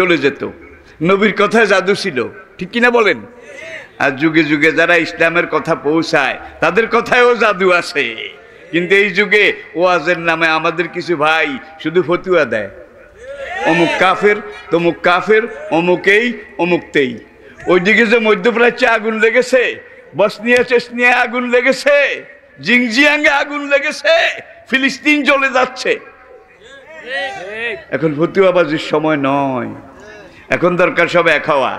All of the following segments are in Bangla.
চলে যেত নবীর কথায় জাদু ছিল ঠিক কিনা বলেন আর যুগে যুগে যারা ইসলামের কথা পৌঁছায় তাদের কথায়ও জাদু আসে কিন্তু এই যুগে ওয়াজের নামে আমাদের কিছু ভাই শুধু ফতুয়া দেয় অমুক কাফের তমুক কাফের অমুকেই অমুকতেই ওইদিকে যে মধ্যপ্রাচ্যে আগুন লেগেছে বসনিয়া চেসনিয়া আগুন লেগেছে জিংজিয়াঙ্গে আগুন লেগেছে ফিলিস্তিন জ্বলে যাচ্ছে এখন ফতুয়াবাজির সময় নয় এখন দরকার সব এক হওয়া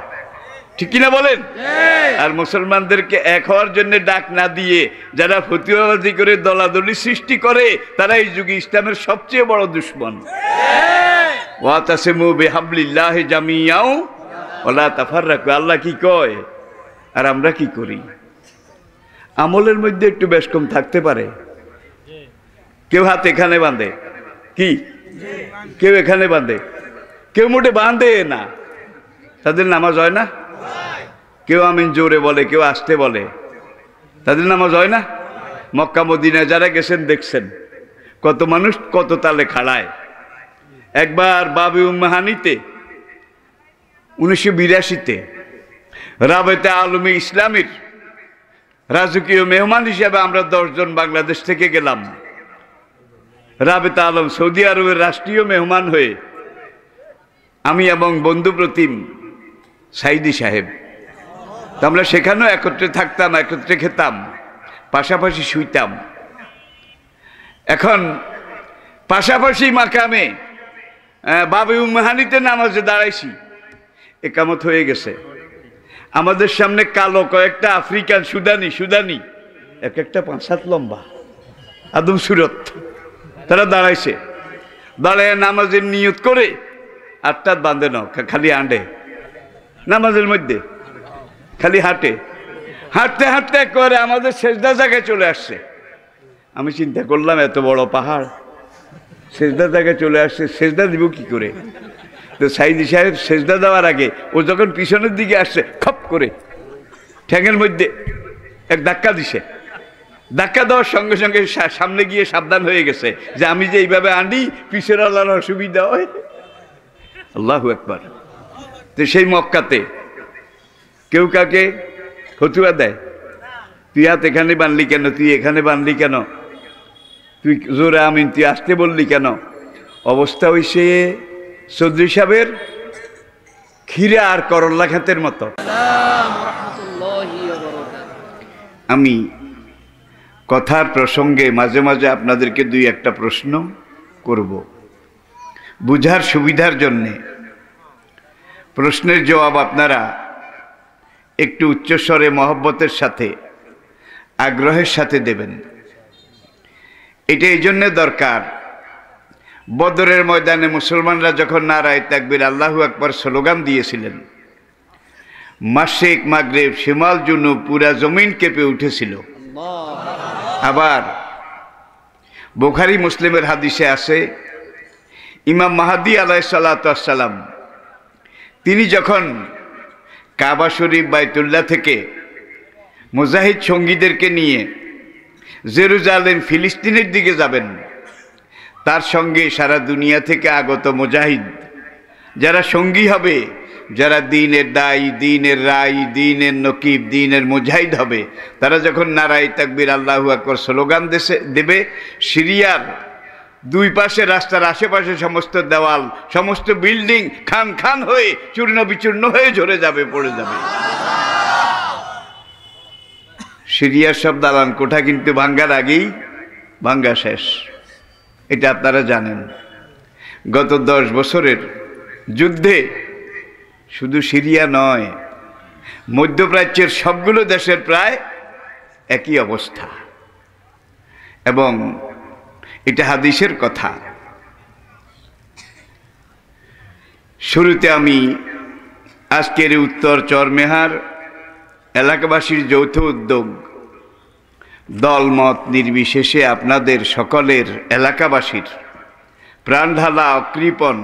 ঠিক না বলেন হ্যাঁ। আর মুসলমানদেরকে এক হওয়ার জন্য ডাক না দিয়ে যারা ফতুয়াবাজি করে দলাদলি সৃষ্টি করে তারা এই যুগে ইসলামের সবচেয়ে বড় দুশ্মন হ্যাঁ। ওয়াতাসিমু বেহাবলিল্লাহ জামিয়াও ওলা তাফার রাখো আল্লাহ কি কয় আর আমরা কি করি আমলের মধ্যে একটু বেশ কম থাকতে পারে কেউ হাত এখানে বাঁধে কি কেউ এখানে বাঁধে কেউ মোটে বাঁধে না তাদের নামাজ হয় না কেউ আমিন জোরে বলে কেউ আসতে বলে তাদের নামাজ হয় না মক্কা মদিনায় যারা গেছেন দেখছেন কত মানুষ কত তালে খাড়ায় একবার বাবি উম্মাহানিতে উনিশশো বিরাশিতে রাবেতে আলম ইসলামের রাজকীয় মেহমান হিসাবে আমরা দশজন বাংলাদেশ থেকে গেলাম রাবেতা আলম সৌদি আরবের রাষ্ট্রীয় মেহমান হয়ে আমি এবং বন্ধু প্রতিম সাইদি সাহেব তো আমরা সেখানেও একত্রে থাকতাম একত্রে খেতাম পাশাপাশি শুইতাম এখন পাশাপাশি মাকামে বাবু মেহানিতে নামাজে দাঁড়াইছি একামত হয়ে গেছে আমাদের সামনে কালো কয়েকটা আফ্রিকান সুদানি সুদানি এক একটা পাঁচ সাত লম্বা আদম সুরত তারা দাঁড়াইছে দাঁড়ায় নামাজের নিয়ত করে আটটা বাঁধে নাও খালি আন্ডে নামাজের মধ্যে খালি হাঁটে হাঁটতে হাঁটতে করে আমাদের শেষদা জায়গায় চলে আসছে আমি চিন্তা করলাম এত বড় পাহাড় শেষদা জায়গায় চলে আসছে শেষদা দিব কি করে তো সাইদি সাহেব শেষদা দেওয়ার আগে ও যখন পিছনের দিকে আসছে খপ করে ঠ্যাঙের মধ্যে এক ধাক্কা দিছে ধাক্কা দেওয়ার সঙ্গে সঙ্গে সামনে গিয়ে সাবধান হয়ে গেছে যে আমি যে এইভাবে আনি পিছের আল্লাহর অসুবিধা হয় আল্লাহ একবার তো সেই মক্কাতে কেউ কাকে ফতুয়া দেয় তুই হাত এখানে বানলি কেন তুই এখানে বানলি কেন তুই জোরে আমিন তুই আসতে বললি কেন অবস্থা হইছে চৌধুরী সাহেবের ক্ষীরা আর করল্লা খাতের মতো আমি কথার প্রসঙ্গে মাঝে মাঝে আপনাদেরকে দুই একটা প্রশ্ন করব বুঝার সুবিধার জন্যে প্রশ্নের জবাব আপনারা একটু উচ্চস্বরে মহব্বতের সাথে আগ্রহের সাথে দেবেন এটা এই জন্যে দরকার বদরের ময়দানে মুসলমানরা যখন নারায় তাকবির আল্লাহু একবার স্লোগান দিয়েছিলেন মাসিক মাগরেব শিমাল জুনু পুরা জমিন কেঁপে উঠেছিল আবার বোখারি মুসলিমের হাদিসে আছে ইমাম মাহাদি আলাহ সালাম তিনি যখন কাবা শরীফ বাইতুল্লাহ থেকে মুজাহিদ সঙ্গীদেরকে নিয়ে জেরুজালেম ফিলিস্তিনের দিকে যাবেন তার সঙ্গে সারা দুনিয়া থেকে আগত মুজাহিদ যারা সঙ্গী হবে যারা দিনের দায়ী দিনের রায় দিনের নকিব দিনের মুজাহিদ হবে তারা যখন নারায় তাকবির আল্লাহ আকবর স্লোগান দেশে দেবে সিরিয়ার দুই পাশে রাস্তার আশেপাশে সমস্ত দেওয়াল সমস্ত বিল্ডিং খান খান হয়ে চূর্ণ বিচূর্ণ হয়ে ঝরে যাবে পড়ে যাবে সিরিয়ার সব দালান কোঠা কিন্তু ভাঙ্গার আগেই ভাঙ্গা শেষ এটা আপনারা জানেন গত দশ বছরের যুদ্ধে শুধু সিরিয়া নয় মধ্যপ্রাচ্যের সবগুলো দেশের প্রায় একই অবস্থা এবং এটা হাদিসের কথা শুরুতে আমি আজকের উত্তর চরমেহার এলাকাবাসীর যৌথ উদ্যোগ দলমত নির্বিশেষে আপনাদের সকলের এলাকাবাসীর প্রাণঢালা অকৃপণ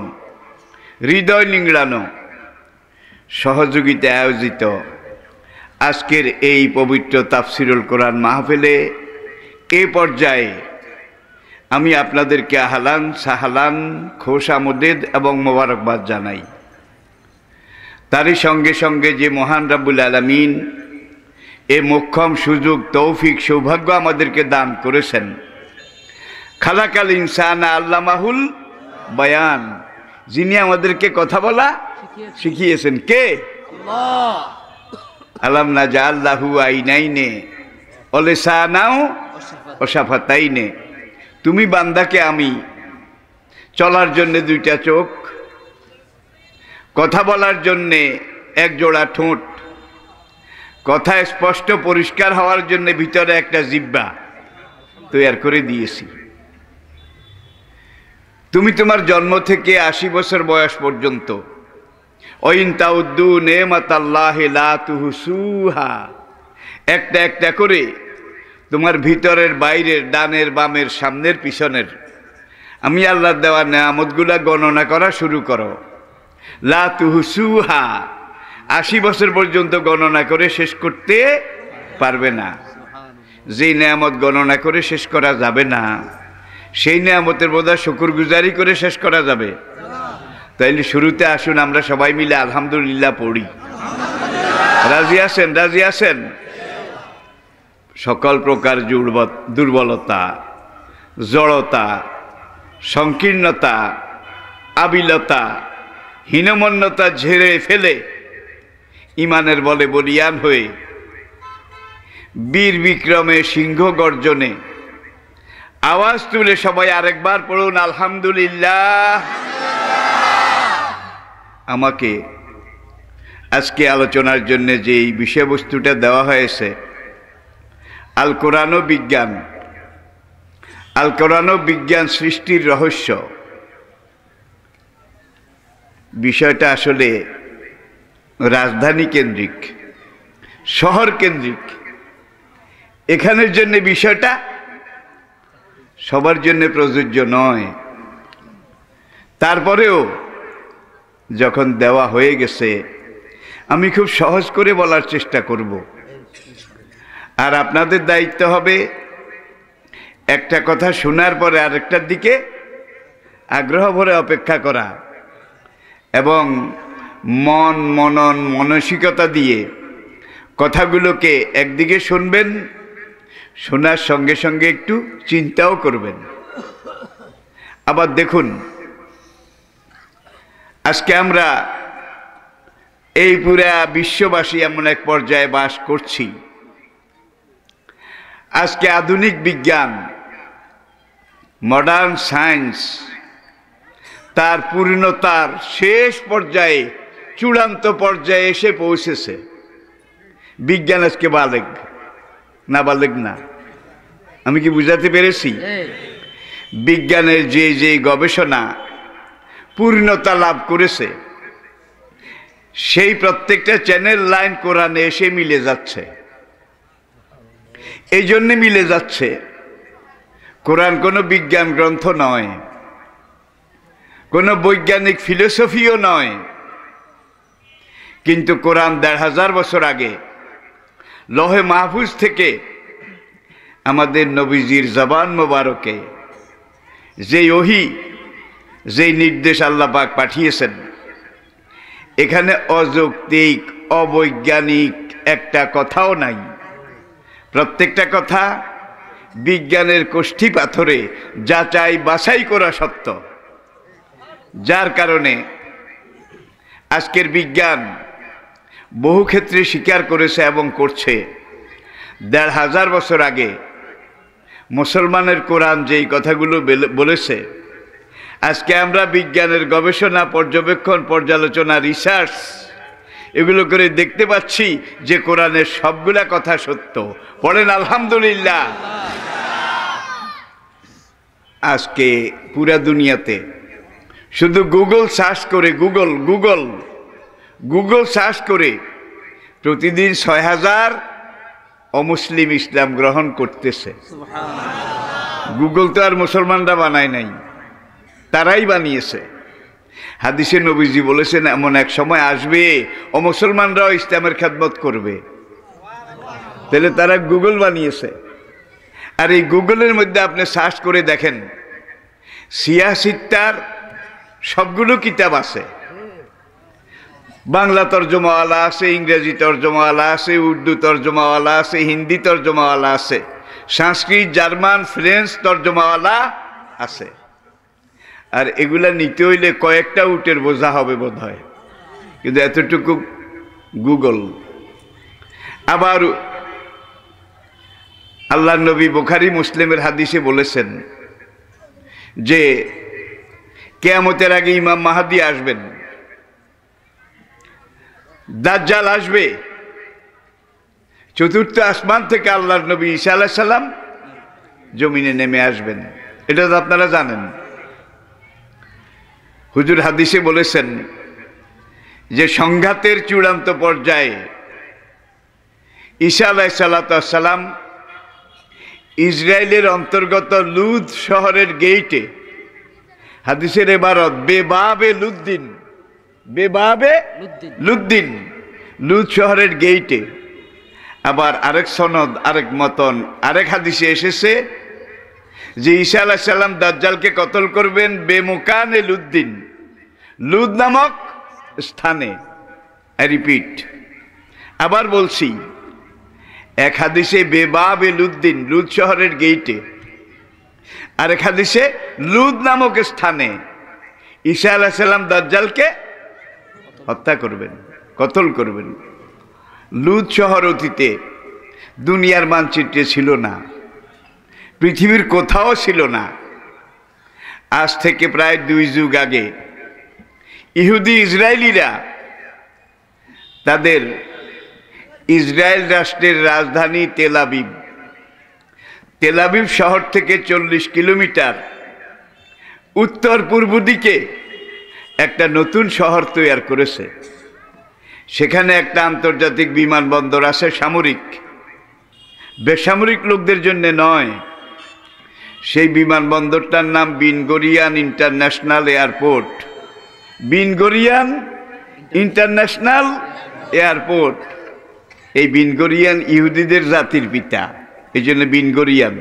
হৃদয় নিংড়ানো সহযোগিতায় আয়োজিত আজকের এই পবিত্র তাফসিরুল কোরআন মাহফিলে এ পর্যায়ে আমি আপনাদেরকে আহলান সাহালান খোশামোদেদ এবং মোবারকবাদ জানাই তারই সঙ্গে সঙ্গে যে মহান রাবুল আলমিন এ মোক্ষম সুযোগ তৌফিক সৌভাগ্য আমাদেরকে দান করেছেন খালাকাল ইনসান মাহুল বয়ান যিনি আমাদেরকে কথা বলা শিখিয়েছেন কে আলাম না যা আল্লাহু আইনাইনে অলেসানাও অসাফাতাইনে তুমি বান্দাকে আমি চলার জন্যে দুইটা চোখ কথা বলার জন্যে এক জোড়া ঠোঁট কথা স্পষ্ট পরিষ্কার হওয়ার জন্য ভিতরে একটা জিব্বা তৈরি করে দিয়েছি তুমি তোমার জন্ম থেকে আশি বছর বয়স পর্যন্ত অইনতাউদ্দু নেমাতাল্লাহ লা তুহসুহা একটা একটা করে তোমার ভিতরের বাইরের ডানের বামের সামনের পিছনের আমি আল্লাহর দেওয়া নেয়ামতগুলা গণনা করা শুরু করো লা আশি বছর পর্যন্ত গণনা করে শেষ করতে পারবে না যেই নেয়ামত গণনা করে শেষ করা যাবে না সেই নেয়ামতের শুকুর শুকুরগুজারি করে শেষ করা যাবে তাইলে শুরুতে আসুন আমরা সবাই মিলে আলহামদুলিল্লাহ পড়ি রাজি আছেন রাজি আছেন সকল প্রকার দুর্বলতা জড়তা সংকীর্ণতা আবিলতা হীনমন্যতা ঝেড়ে ফেলে ইমানের বলে বলিয়ান হয়ে বীর বিক্রমে সিংহ গর্জনে আওয়াজ তুলে সবাই আরেকবার পড়ুন আলহামদুলিল্লাহ আমাকে আজকে আলোচনার জন্য যে এই বিষয়বস্তুটা দেওয়া হয়েছে আল কোরআনও বিজ্ঞান আল কোরআনও বিজ্ঞান সৃষ্টির রহস্য বিষয়টা আসলে রাজধানী কেন্দ্রিক শহর কেন্দ্রিক এখানের জন্য বিষয়টা সবার জন্য প্রযোজ্য নয় তারপরেও যখন দেওয়া হয়ে গেছে আমি খুব সহজ করে বলার চেষ্টা করবো আর আপনাদের দায়িত্ব হবে একটা কথা শোনার পরে আরেকটার দিকে আগ্রহ ভরে অপেক্ষা করা এবং মন মনন মানসিকতা দিয়ে কথাগুলোকে একদিকে শুনবেন শোনার সঙ্গে সঙ্গে একটু চিন্তাও করবেন আবার দেখুন আজকে আমরা এই পুরা বিশ্ববাসী এমন এক পর্যায়ে বাস করছি আজকে আধুনিক বিজ্ঞান মডার্ন সায়েন্স তার পূর্ণতার শেষ পর্যায়ে চূড়ান্ত পর্যায়ে এসে পৌঁছেছে বিজ্ঞান আজকে বালেক না বালেক না আমি কি বুঝাতে পেরেছি বিজ্ঞানের যে যে গবেষণা পূর্ণতা লাভ করেছে সেই প্রত্যেকটা চ্যানেল লাইন কোরআনে এসে মিলে যাচ্ছে এই জন্যে মিলে যাচ্ছে কোরআন কোনো বিজ্ঞান গ্রন্থ নয় কোনো বৈজ্ঞানিক ফিলোসফিও নয় কিন্তু কোরআন দেড় হাজার বছর আগে লহে মাহফুজ থেকে আমাদের নবীজির জবান মোবারকে যেই ওহি যেই নির্দেশ আল্লাপাক পাঠিয়েছেন এখানে অযৌক্তিক অবৈজ্ঞানিক একটা কথাও নাই প্রত্যেকটা কথা বিজ্ঞানের কোষ্ঠী পাথরে যা চাই বাছাই করা সত্য যার কারণে আজকের বিজ্ঞান বহু ক্ষেত্রে স্বীকার করেছে এবং করছে দেড় হাজার বছর আগে মুসলমানের কোরআন যেই কথাগুলো বলেছে আজকে আমরা বিজ্ঞানের গবেষণা পর্যবেক্ষণ পর্যালোচনা রিসার্চ এগুলো করে দেখতে পাচ্ছি যে কোরআনের সবগুলা কথা সত্য বলেন আলহামদুলিল্লাহ আজকে পুরা দুনিয়াতে শুধু গুগল সার্চ করে গুগল গুগল গুগল সার্চ করে প্রতিদিন ছয় হাজার অমুসলিম ইসলাম গ্রহণ করতেছে গুগল তো আর মুসলমানরা বানায় নাই তারাই বানিয়েছে হাদিসে নবীজি বলেছেন এমন এক সময় আসবে ও মুসলমানরাও ইসলামের খেদমত করবে তাহলে তারা গুগল বানিয়েছে আর এই গুগলের মধ্যে আপনি সার্চ করে দেখেন সিয়াসিত্তার সবগুলো কিতাব আছে বাংলা তর্জমাওয়ালা আছে ইংরেজি তর্জমাওয়ালা আছে উর্দু তর্জমাওয়ালা আছে হিন্দি তর্জমাওয়ালা আছে সংস্কৃত জার্মান ফ্রেঞ্চ তর্জমাওয়ালা আছে আর এগুলা নিতে হইলে কয়েকটা উটের বোঝা হবে বোধ হয় কিন্তু এতটুকু গুগল আবার আল্লাহ নবী বোখারি মুসলিমের হাদিসে বলেছেন যে কেয়ামতের আগে ইমাম মাহাদি আসবেন দাজ্জাল আসবে চতুর্থ আসমান থেকে আল্লাহ নবী ইসা আলাহ সাল্লাম জমিনে নেমে আসবেন এটা তো আপনারা জানেন হুজুর হাদিসে বলেছেন যে সংঘাতের চূড়ান্ত পর্যায়ে ঈশা আলাই সালাম ইসরায়েলের অন্তর্গত লুদ শহরের গেইটে হাদিসের এবারত বেবাবে লুদ্দিন বেবাবে লুদ্দিন লুদ শহরের গেইটে আবার আরেক সনদ আরেক মতন আরেক হাদিসে এসেছে যে ঈশা আলাহ সাল্লাম দাজ্জালকে কতল করবেন বেমোকানে লুদ্দিন লুদ নামক স্থানে রিপিট আবার বলছি এক হাদিসে বেবাব লুদ্দিন লুদ শহরের গেইটে আর এক হাদিসে লুদ নামক স্থানে ঈশা আলাহ সাল্লাম দাজ্জালকে হত্যা করবেন কতল করবেন লুদ শহর অতীতে দুনিয়ার মানচিত্রে ছিল না পৃথিবীর কোথাও ছিল না আজ থেকে প্রায় দুই যুগ আগে ইহুদি ইসরায়েলিরা তাদের ইসরায়েল রাষ্ট্রের রাজধানী তেলাবিব তেলাবিব শহর থেকে চল্লিশ কিলোমিটার উত্তর পূর্ব দিকে একটা নতুন শহর তৈরি করেছে সেখানে একটা আন্তর্জাতিক বিমানবন্দর আছে সামরিক বেসামরিক লোকদের জন্য নয় সেই বিমানবন্দরটার নাম Ben Gurion international airport Ben Gurion international airport এই বিনগরিয়ান ইহুদিদের জাতির পিতা এই জন্য বিনগরিয়ান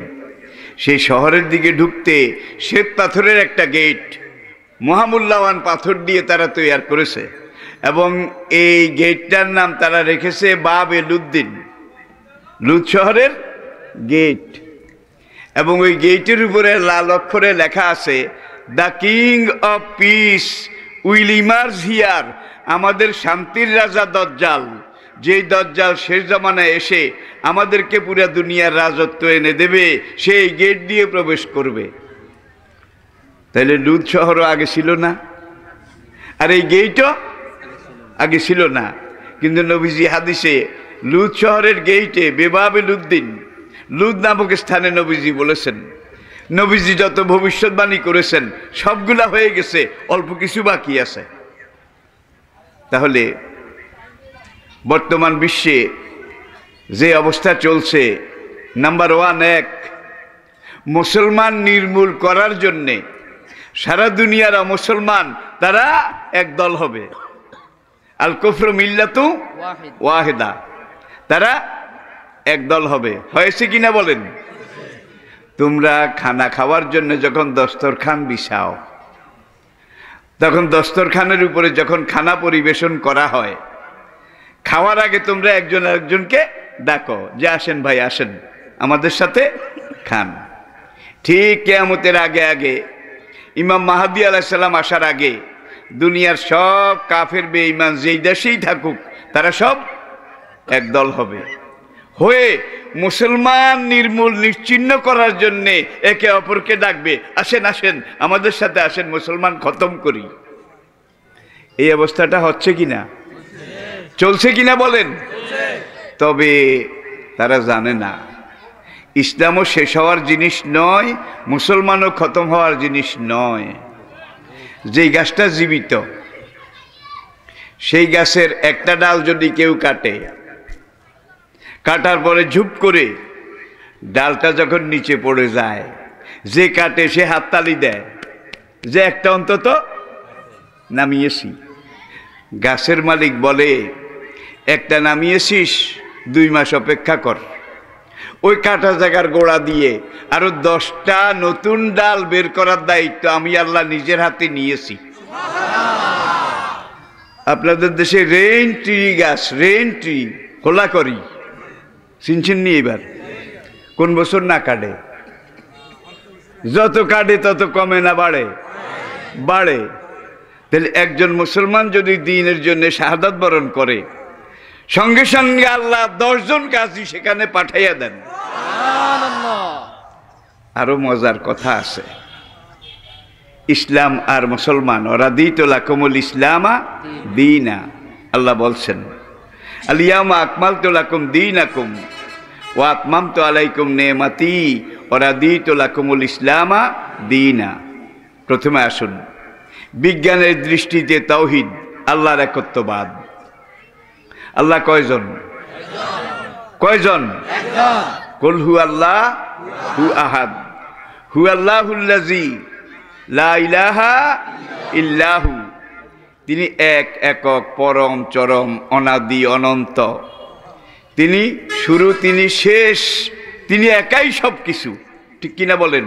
সেই শহরের দিকে ঢুকতে শ্বেত পাথরের একটা গেট মহামূল্যবান পাথর দিয়ে তারা তৈয়ার করেছে এবং এই গেটটার নাম তারা রেখেছে বাব এলুদ্দিন লুদ শহরের গেট এবং ওই গেটের উপরে লাল অক্ষরে লেখা আছে the king of peace will emerge here আমাদের শান্তির রাজা দজ্জাল যেই দজ্জাল শেষ জামানায় এসে আমাদেরকে পুরা দুনিয়ার রাজত্ব এনে দেবে সেই গেট দিয়ে প্রবেশ করবে তাহলে লুদ শহরও আগে ছিল না আর এই গেইটও আগে ছিল না কিন্তু নবীজি হাদিসে লুদ শহরের গেইটে বেবাবে লুদ্দিন লুদ নামক স্থানে নবীজি বলেছেন নবীজি যত ভবিষ্যৎবাণী করেছেন সবগুলা হয়ে গেছে অল্প কিছু বাকি আছে তাহলে বর্তমান বিশ্বে যে অবস্থা চলছে নাম্বার ওয়ান এক মুসলমান নির্মূল করার জন্যে সারা দুনিয়ার মুসলমান তারা এক দল হবে আল কুফর মিল্লাতু ওয়াহেদা তারা এক দল হবে হয়েছে কিনা বলেন তোমরা খানা খাওয়ার জন্য যখন দস্তরখান বিছাও তখন দস্তরখানের উপরে যখন খানা পরিবেশন করা হয় খাওয়ার আগে তোমরা একজন একজনকে ডাকো যে আসেন ভাই আসেন আমাদের সাথে খান ঠিক কেয়ামতের আগে আগে ইমাম মাহাদি আলাইসাল্লাম আসার আগে দুনিয়ার সব কাফের বেঈমান যেই দেশেই থাকুক তারা সব একদল হবে হয়ে মুসলমান নির্মূল নিশ্চিন্ন করার জন্যে একে অপরকে ডাকবে আসেন আসেন আমাদের সাথে আসেন মুসলমান খতম করি এই অবস্থাটা হচ্ছে কি না চলছে কি না বলেন তবে তারা জানে না ইসলামও শেষ হওয়ার জিনিস নয় মুসলমানও খতম হওয়ার জিনিস নয় যেই গাছটা জীবিত সেই গাছের একটা ডাল যদি কেউ কাটে কাটার পরে ঝুপ করে ডালটা যখন নিচে পড়ে যায় যে কাটে সে হাততালি দেয় যে একটা অন্তত নামিয়েছি গাছের মালিক বলে একটা নামিয়েছিস দুই মাস অপেক্ষা কর ওই কাটা জায়গার গোড়া দিয়ে আরো দশটা নতুন ডাল বের করার দায়িত্ব আমি আল্লাহ নিজের হাতে নিয়েছি আপনাদের দেশে রেন ট্রি গাছ রেন ট্রি খোলা করি চিনছেন নি এবার কোন বছর না কাটে যত কাটে তত কমে না বাড়ে বাড়ে তাহলে একজন মুসলমান যদি দিনের জন্য শাহাদাত বরণ করে সঙ্গে সঙ্গে আল্লাহ দশজন কাজী সেখানে পাঠাইয়া দেন আরো মজার কথা আছে ইসলাম আর মুসলমান ওরা দিতলা কোমল ইসলামা দিনা আল্লাহ বলছেন আলিয়ামা আকমাল তো লাকুম দিন আকুম ওয়াতমাম তো আলাইকুম নেমাতি ওরা দি তোলাকুমুল ইসলামা দিনা প্রথমে আসুন বিজ্ঞানের দৃষ্টিতে তৌহিদ আল্লাহর একত্ববাদ আল্লাহ কয়জন কয়জন কুল হু আল্লাহ হু আহাদ হু আল্লাহুল্লাজি লাহা ইল্লাহু তিনি এক একক পরম চরম অনাদি অনন্ত তিনি শুরু তিনি শেষ তিনি একাই সব কিছু ঠিক কিনা বলেন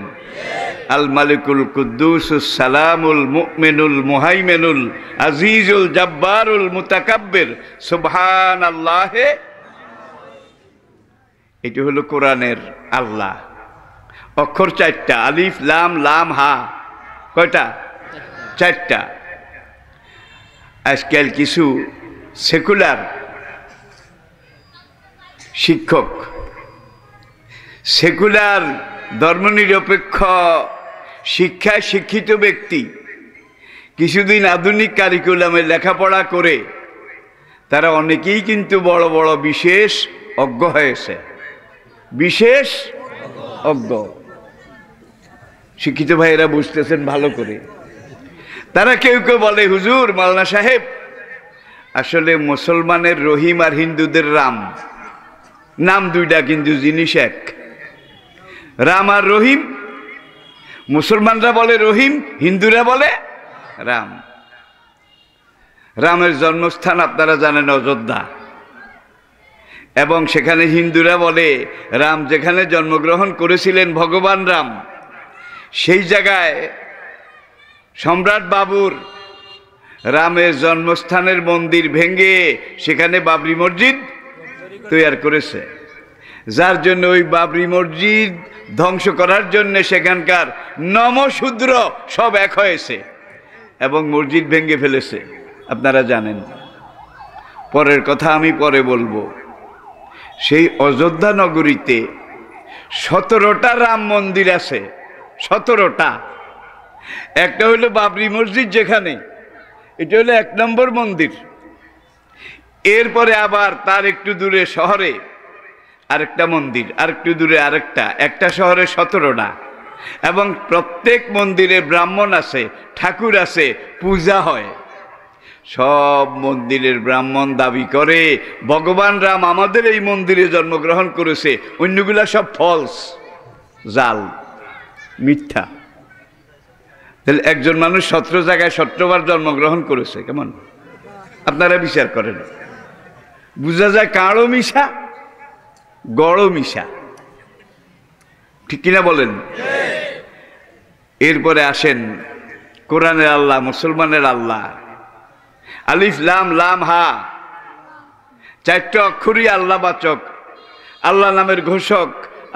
আল মালিকুল কুদ্দুস সালামুল মুকমেনুল মোহাইমেনুল আজিজুল জাব্বারুল মুতাকাব্বের সুবহান আল্লাহে এটি হলো কোরআনের আল্লাহ অক্ষর চারটা আলিফ লাম লাম হা কয়টা চারটা আজকাল কিছু সেকুলার শিক্ষক সেকুলার ধর্মনিরপেক্ষ শিক্ষায় শিক্ষিত ব্যক্তি কিছুদিন আধুনিক কারিকুলামে লেখাপড়া করে তারা অনেকেই কিন্তু বড় বড় বিশেষ অজ্ঞ হয়েছে বিশেষ অজ্ঞ শিক্ষিত ভাইয়েরা বুঝতেছেন ভালো করে তারা কেউ কেউ বলে হুজুর মালনা সাহেব আসলে মুসলমানের রহিম আর হিন্দুদের রাম নাম দুইটা কিন্তু জিনিস এক রাম আর রহিম মুসলমানরা বলে রহিম হিন্দুরা বলে রাম রামের জন্মস্থান আপনারা জানেন অযোধ্যা এবং সেখানে হিন্দুরা বলে রাম যেখানে জন্মগ্রহণ করেছিলেন ভগবান রাম সেই জায়গায় সম্রাট বাবুর রামের জন্মস্থানের মন্দির ভেঙে সেখানে বাবরি মসজিদ তৈয়ার করেছে যার জন্য ওই বাবরি মসজিদ ধ্বংস করার জন্য সেখানকার নমশূদ্র সব এক হয়েছে এবং মসজিদ ভেঙে ফেলেছে আপনারা জানেন পরের কথা আমি পরে বলবো সেই অযোধ্যা নগরীতে সতেরোটা রাম মন্দির আছে সতেরোটা একটা হলো বাবরি মসজিদ যেখানে এটা হলো এক নম্বর মন্দির এরপরে আবার তার একটু দূরে শহরে আরেকটা মন্দির আরেকটু দূরে আরেকটা একটা শহরে সতেরোটা এবং প্রত্যেক মন্দিরে ব্রাহ্মণ আছে ঠাকুর আছে পূজা হয় সব মন্দিরের ব্রাহ্মণ দাবি করে ভগবান রাম আমাদের এই মন্দিরে জন্মগ্রহণ করেছে অন্যগুলা সব ফলস জাল মিথ্যা তাহলে একজন মানুষ সতেরো জায়গায় সতেরোবার জন্মগ্রহণ করেছে কেমন আপনারা বিচার করেন বোঝা যায় কারো মিশা গড় মিশা ঠিক কিনা বলেন এরপরে আসেন কোরআনের আল্লাহ মুসলমানের আল্লাহ আলিফ লাম লাম হা চারটে অক্ষরই আল্লাহ বাচক আল্লাহ নামের ঘোষক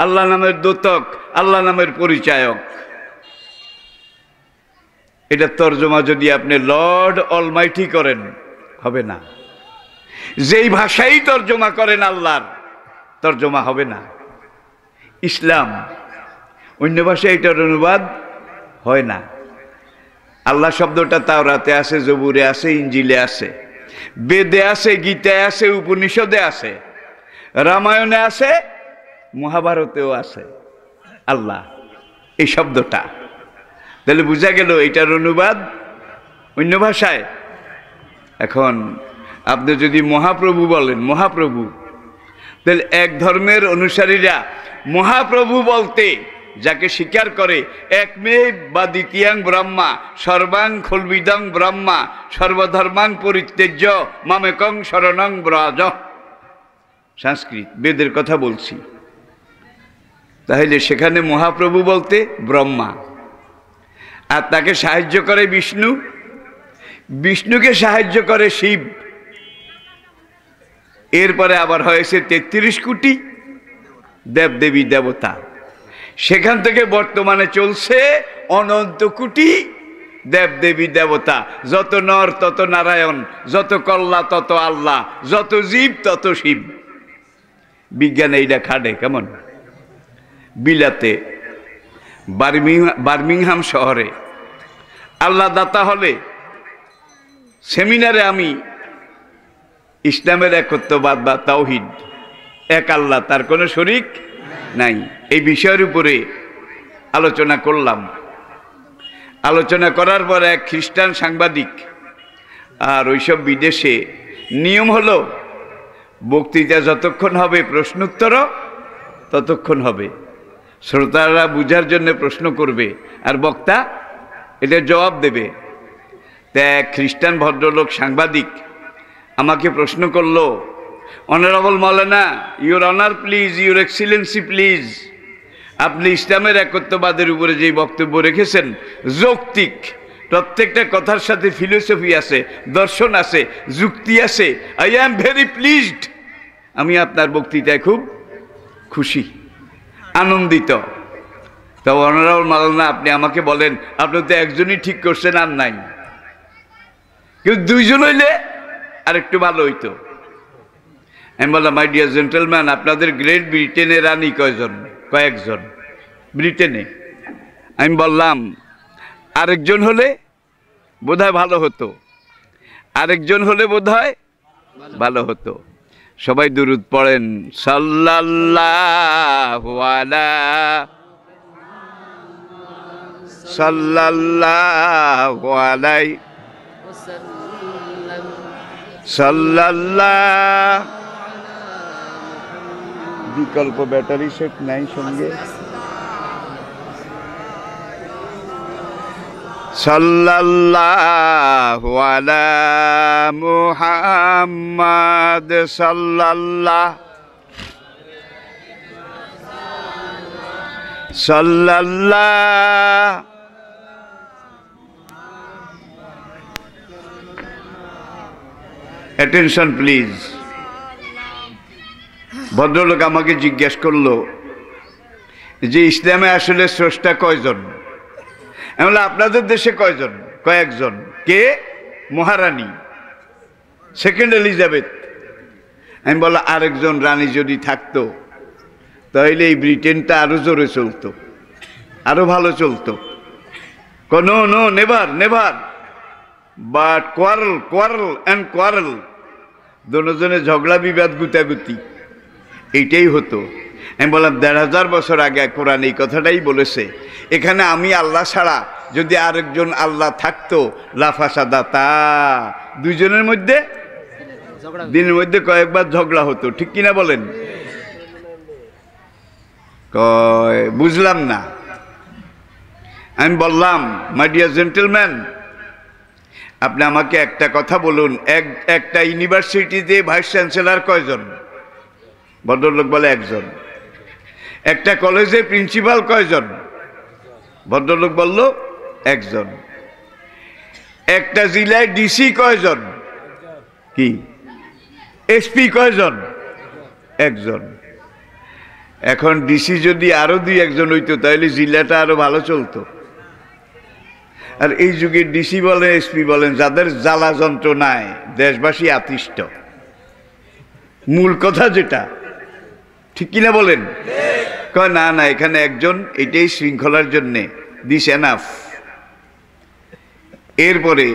আল্লাহ নামের দোতক আল্লাহ নামের পরিচায়ক এটা তর্জমা যদি আপনি লর্ড অলমাইটি করেন হবে না যেই ভাষাই তর্জমা করেন আল্লাহর তর্জমা হবে না ইসলাম অন্য ভাষায় এটার অনুবাদ হয় না আল্লাহ শব্দটা তাওরাতে আছে জবুরে আছে ইঞ্জিলে আছে বেদে আছে গীতায় আছে উপনিষদে আছে রামায়ণে আছে মহাভারতেও আছে আল্লাহ এই শব্দটা তাহলে বোঝা গেল এটার অনুবাদ অন্য ভাষায় এখন আপনি যদি মহাপ্রভু বলেন মহাপ্রভু তাহলে এক ধর্মের অনুসারীরা মহাপ্রভু বলতে যাকে স্বীকার করে এক মেয়ে বা দ্বিতীয়াং ব্রহ্মা সর্বাং খলবিদং ব্রহ্মা সর্বধর্মাং পরিত্যাজ্য মামেকং শরণং ব্রজ সংস্কৃত বেদের কথা বলছি তাহলে সেখানে মহাপ্রভু বলতে ব্রহ্মা আর তাকে সাহায্য করে বিষ্ণু বিষ্ণুকে সাহায্য করে শিব এরপরে আবার হয়েছে তেত্রিশ কোটি দেবদেবী দেবতা সেখান থেকে বর্তমানে চলছে অনন্ত কোটি দেবদেবী দেবতা যত নর তত নারায়ণ যত কল্লা তত আল্লাহ যত জীব তত শিব বিজ্ঞান এইটা খাটে কেমন বিলাতে বার্মিংহাম শহরে আল্লাহ দাতা হলে সেমিনারে আমি ইসলামের একত্ববাদ বা তাওহিদ এক আল্লাহ তার কোনো শরিক নাই এই বিষয়ের উপরে আলোচনা করলাম আলোচনা করার পর এক খ্রিস্টান সাংবাদিক আর ওইসব বিদেশে নিয়ম হলো বক্তৃতা যতক্ষণ হবে প্রশ্নোত্তরও ততক্ষণ হবে শ্রোতারা বুঝার জন্য প্রশ্ন করবে আর বক্তা এটা জবাব দেবে তা খ্রিস্টান ভদ্রলোক সাংবাদিক আমাকে প্রশ্ন করলো honourable Maulana your honour please your excellency please আপনি ইসলামের একত্ববাদের উপরে যে বক্তব্য রেখেছেন যৌক্তিক প্রত্যেকটা কথার সাথে ফিলোসফি আছে দর্শন আছে যুক্তি আছে আই অ্যাম ভেরি প্লিজড আমি আপনার বক্তৃতায় খুব খুশি আনন্দিত তো অনারাবল মালানা আপনি আমাকে বলেন আপনি তো একজনই ঠিক করছেন আর নাই কিন্তু দুইজন হইলে আর একটু ভালো হইতো আমি বললাম মাই ডিয়ার জেন্টেলম্যান আপনাদের গ্রেট ব্রিটেনের রানী কয়জন কয়েকজন ব্রিটেনে আমি বললাম আরেকজন হলে বোধহয় ভালো হতো আরেকজন হলে বোধহয় ভালো হতো সবাই দুরুদ পড়েন সাল্লাহ সাল্লাহ विकल्प बैटरी सेट नहीं सुनेंगे सल्लल्लाहु अला मुहम्मद सल्लल्लाह सल्लल्लाह অ্যাটেনশন প্লিজ ভদ্রলোক আমাকে জিজ্ঞেস করলো যে ইসলামে আসলে স্রষ্টা কয়জন এমন আপনাদের দেশে কয়জন কয়েকজন কে মহারানী সেকেন্ড এলিজাবেথ আমি বলো আরেকজন রানী যদি থাকতো তাহলে এই ব্রিটেনটা আরও জোরে চলতো আরও ভালো চলতো no no never never but quarrel quarrel and quarrel দোনোজনে ঝগড়া বিবাদ গুতাগুতি এইটাই হতো আমি বললাম দেড় হাজার বছর আগে কোরআন এই কথাটাই বলেছে এখানে আমি আল্লাহ ছাড়া যদি আরেকজন আল্লাহ থাকতো লাফাসা দাতা দুজনের মধ্যে দিনের মধ্যে কয়েকবার ঝগড়া হতো ঠিক কিনা বলেন কয় বুঝলাম না আমি বললাম মাই ডিয়ার জেন্টেলম্যান আপনি আমাকে একটা কথা বলুন এক একটা ইউনিভার্সিটিতে ভাইস চ্যান্সেলার কয়জন ভদ্রলোক বলে একজন একটা কলেজে প্রিন্সিপাল কয়জন ভদ্রলোক বলল একজন একটা জেলায় ডিসি কয়জন কি এসপি কয়জন একজন এখন ডিসি যদি আরও দুই একজন হইতো তাহলে জেলাটা আরও ভালো চলতো আর এই যুগে ডিসি বলেন এসপি বলেন যাদের জ্বালা নাই দেশবাসী আতিষ্ট মূল কথা যেটা ঠিক কিনা বলেন কয় না না এখানে একজন এটাই শৃঙ্খলার জন্যে দিস এনাফ এরপরে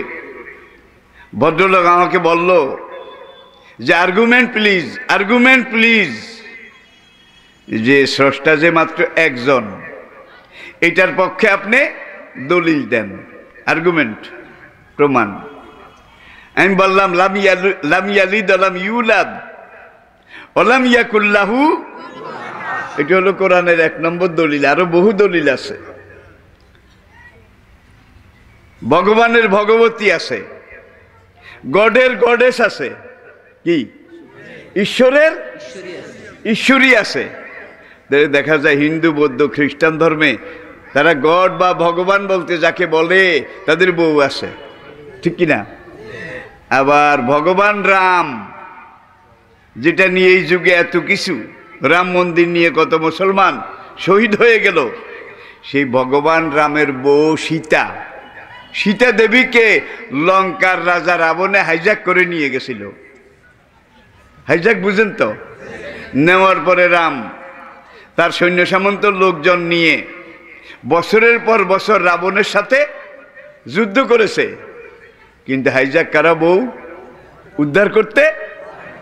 ভদ্রলোক আমাকে বলল যে আর্গুমেন্ট প্লিজ আর্গুমেন্ট প্লিজ যে স্রষ্টা যে মাত্র একজন এটার পক্ষে আপনি দলিল দেন আর্গুমেন্ট প্রমাণ আমি বললাম লিদ অলাম ইউলাদ অলাম ইয়াকুল্লাহু এটি হলো কোরআনের এক নম্বর দলিল আরো বহু দলিল আছে ভগবানের ভগবতী আছে গডের গডেস আছে কি ঈশ্বরের ঈশ্বরী আছে দেখা যায় হিন্দু বৌদ্ধ খ্রিস্টান ধর্মে তারা গড বা ভগবান বলতে যাকে বলে তাদের বউ আছে ঠিক কিনা আবার ভগবান রাম যেটা নিয়ে এই যুগে এত কিছু রাম মন্দির নিয়ে কত মুসলমান শহীদ হয়ে গেল সেই ভগবান রামের বউ সীতা সীতা দেবীকে লঙ্কার রাজা রাবণে হাইজাক করে নিয়ে গেছিল হাইজাক বুঝেন তো নেওয়ার পরে রাম তার সৈন্য সামন্ত লোকজন নিয়ে বছরের পর বছর রাবণের সাথে যুদ্ধ করেছে কিন্তু কারা বউ উদ্ধার করতে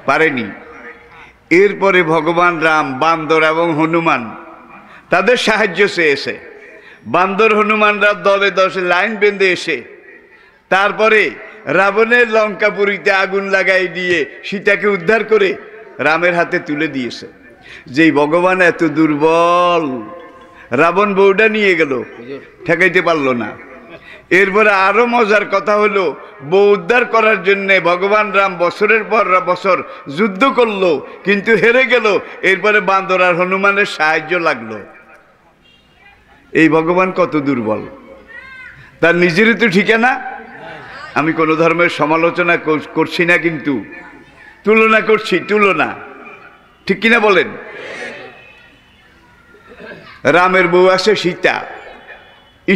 পারেনি এরপরে ভগবান রাম বান্দর এবং হনুমান তাদের সাহায্য চেয়েছে বান্দর হনুমানরা দলে দশে লাইন বেঁধে এসে তারপরে রাবণের লঙ্কাপুরীতে আগুন লাগাই দিয়ে সীতাকে উদ্ধার করে রামের হাতে তুলে দিয়েছে যেই ভগবান এত দুর্বল রাবণ বউটা নিয়ে গেল ঠেকাইতে পারলো না এরপরে আরো মজার কথা হলো বউ উদ্ধার করার জন্য ভগবান রাম বছরের পর বছর যুদ্ধ করলো কিন্তু হেরে গেল এরপরে বান্দর আর হনুমানের সাহায্য লাগলো এই ভগবান কত দুর্বল তার নিজেরই তো ঠিকানা আমি কোনো ধর্মের সমালোচনা করছি না কিন্তু তুলনা করছি তুলনা ঠিক কিনা বলেন রামের বউ আছে সীতা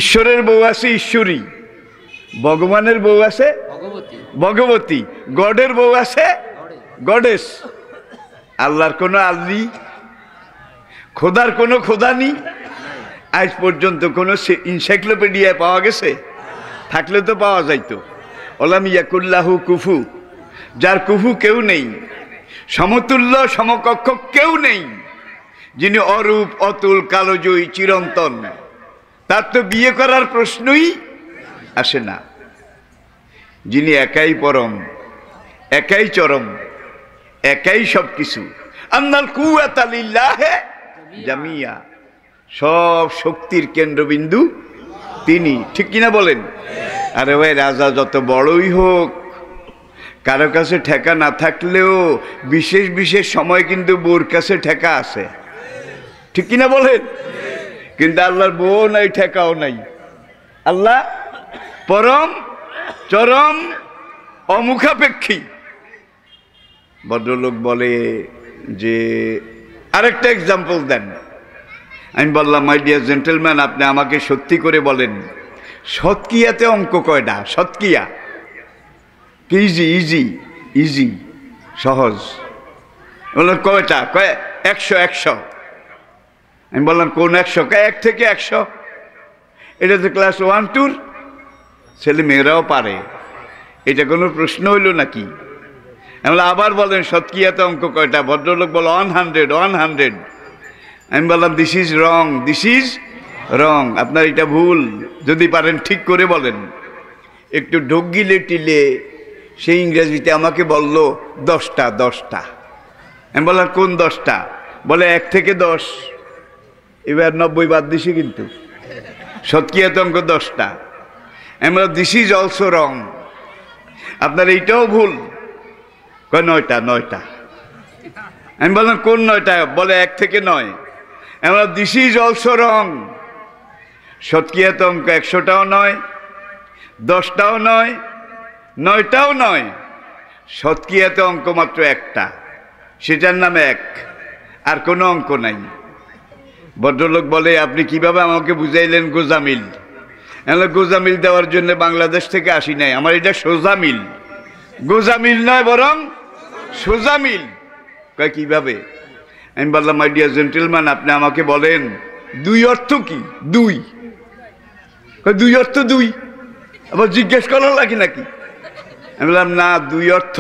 ঈশ্বরের বউ আছে ঈশ্বরী ভগবানের বউ আছে ভগবতী গডের বউ আছে গডেস আল্লাহর কোনো আল্লি খোদার কোনো খোদা নেই আজ পর্যন্ত কোনো ইনসাইক্লোপিডিয়ায় পাওয়া গেছে থাকলে তো পাওয়া যাইতো ওলাম ইয়াকুল্লাহু কুফু যার কুফু কেউ নেই সমতুল্য সমকক্ষ কেউ নেই যিনি অরূপ অতুল কালোজয়ী চিরন্তন তার তো বিয়ে করার প্রশ্নই আসে না যিনি একাই পরম একাই চরম একাই সব কিছু আন্নাল কুয়াতালিল্লাহে জামিয়া সব শক্তির কেন্দ্রবিন্দু তিনি ঠিক কিনা বলেন আরে ভাই রাজা যত বড়ই হোক কারো কাছে ঠেকা না থাকলেও বিশেষ বিশেষ সময় কিন্তু বোর কাছে ঠেকা আছে ঠিক কিনা বলেন কিন্তু আল্লাহর বউ নাই ঠেকাও নাই আল্লাহ পরম চরম অমুখাপেক্ষী ভদ্রলোক বলে যে আরেকটা এক্সাম্পল দেন আমি বললাম মাই ডিয়ার জেন্টেলম্যান আপনি আমাকে সত্যি করে বলেন সৎকিয়াতে অঙ্ক কয়টা সৎকিয়া ইজি ইজি ইজি সহজ বললো কয়টা কয় একশো একশো আমি বললাম কোন একশো এক থেকে একশো এটা তো ক্লাস ওয়ান টুর ছেলে মেয়েরাও পারে এটা কোনো প্রশ্ন হইল নাকি আমি আবার বলেন সৎকিয়াত অঙ্ক কয়টা ভদ্রলোক বলো ওয়ান হান্ড্রেড ওয়ান হান্ড্রেড আমি বললাম this is wrong this is wrong আপনার এটা ভুল যদি পারেন ঠিক করে বলেন একটু ঢোক গিলে টিলে সেই ইংরেজিতে আমাকে বলল দশটা দশটা আমি বললাম কোন দশটা বলে এক থেকে দশ এবার নব্বই বাদ দিছি কিন্তু সৎকিয়াত অঙ্ক দশটা আমরা দিস ইজ অলসো রং আপনার এইটাও ভুল কয় নয়টা নয়টা আমি বললাম কোন নয়টা বলে এক থেকে নয় আমরা দিস ইজ অলসো রং সৎকিয়াত অঙ্ক একশোটাও নয় দশটাও নয় নয়টাও নয় সৎকিয়াতে অঙ্ক মাত্র একটা সেটার নাম এক আর কোনো অঙ্ক নাই ভদ্রলোক বলে আপনি কিভাবে আমাকে বুঝাইলেন গোজামিল গোজামিল দেওয়ার জন্য বাংলাদেশ থেকে আসি নাই আমার এটা সোজামিল গোজামিল নয় বরং সোজামিল কিভাবে আমি বললাম মাই ডিয়ার জেন্টেলম্যান আপনি আমাকে বলেন দুই অর্থ কি দুই দুই অর্থ দুই আবার জিজ্ঞেস করা লাগে নাকি আমি বললাম না দুই অর্থ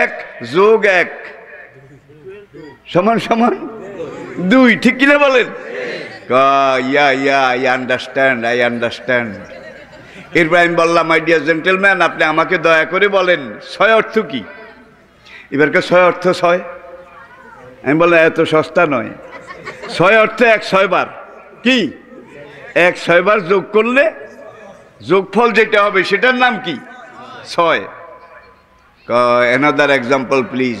এক যোগ এক সমান সমান দুই ঠিক কিনা বলেন yeah yeah I understand I understand এরপর আমি বললাম মাই ডিয়ার জেন্টেলম্যান আপনি আমাকে দয়া করে বলেন ছয় অর্থ কি এবারকে ছয় অর্থ ছয় আমি বললাম এত সস্তা নয় ছয় অর্থ এক ছয়বার কি এক ছয়বার যোগ করলে যোগফল যেটা হবে সেটার নাম কি ছয় অ্যানাদার এক্সাম্পল প্লিজ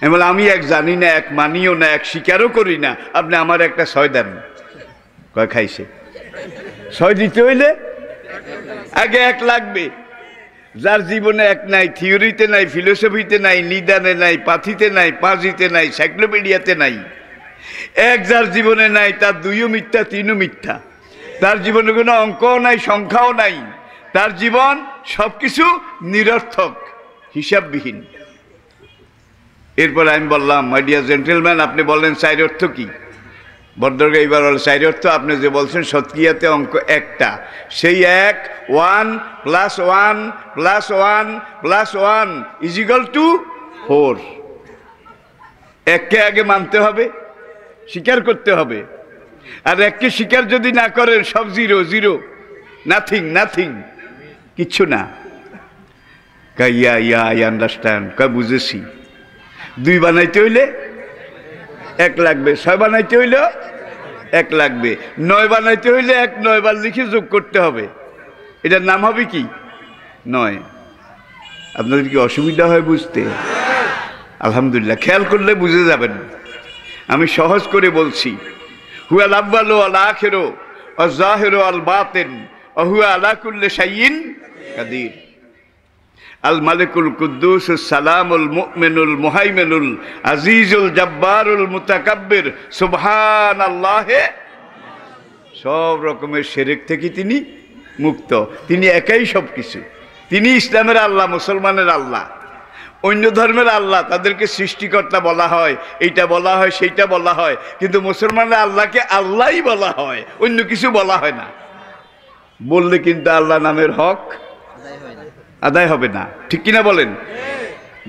আমি বলে আমি এক জানি না এক মানিও না এক স্বীকারও করি না আপনি আমার একটা ছয় দেন কয় খাইছে ছয় দিতে হইলে আগে এক লাগবে যার জীবনে এক নাই থিওরিতে নাই ফিলোসফিতে নাই নিদানে নাই পাথিতে নাই পাঁচিতে নাই সাইক্লোপিডিয়াতে নাই এক যার জীবনে নাই তার দুইও মিথ্যা তিনও মিথ্যা তার জীবনে কোনো অঙ্কও নাই সংখ্যাও নাই তার জীবন সব কিছু নিরর্থক হিসাববিহীন এরপরে আমি বললাম মাই ডিয়ার জেন্টেলম্যান আপনি বললেন সাইড অর্থ কী ভদ্রকে এইবার হল সাইড অর্থ আপনি যে বলছেন সৎকিয়াতে অঙ্ক একটা সেই এক one plus one plus one plus one equal to four এককে আগে মানতে হবে স্বীকার করতে হবে আর এককে স্বীকার যদি না করেন সব জিরো জিরো নাথিং নাথিং কিচ্ছু না ইয়া ইয়া আই আন্ডারস্ট্যান্ড কয় বুঝেছি দুই বানাইতে হইলে এক লাগবে ছয় বানাইতে হইলেও এক লাগবে নয় বানাইতে হইলে এক নয়বার লিখে যোগ করতে হবে এটার নাম হবে কি নয় আপনাদের কি অসুবিধা হয় বুঝতে আলহামদুলিল্লাহ খেয়াল করলে বুঝে যাবেন আমি সহজ করে বলছি হুয়াল আব্বাল আল আখেরো অজাহেরো আল বাতেন অহুয়া আলাকুল্লে সাইন কাদির আল মালিকুল কুদ্দুস সালামুল মুমিনুল মুহাইমিনুল আজিজুল জব্বারুল মুতাকাব্বির সুবহান আল্লাহে সব রকমের শেরেক থেকে তিনি মুক্ত তিনি একাই সব কিছু তিনি ইসলামের আল্লাহ মুসলমানের আল্লাহ অন্য ধর্মের আল্লাহ তাদেরকে সৃষ্টিকর্তা বলা হয় এইটা বলা হয় সেইটা বলা হয় কিন্তু মুসলমানের আল্লাহকে আল্লাহই বলা হয় অন্য কিছু বলা হয় না বললে কিন্তু আল্লাহ নামের হক আদায় হবে না ঠিক কিনা বলেন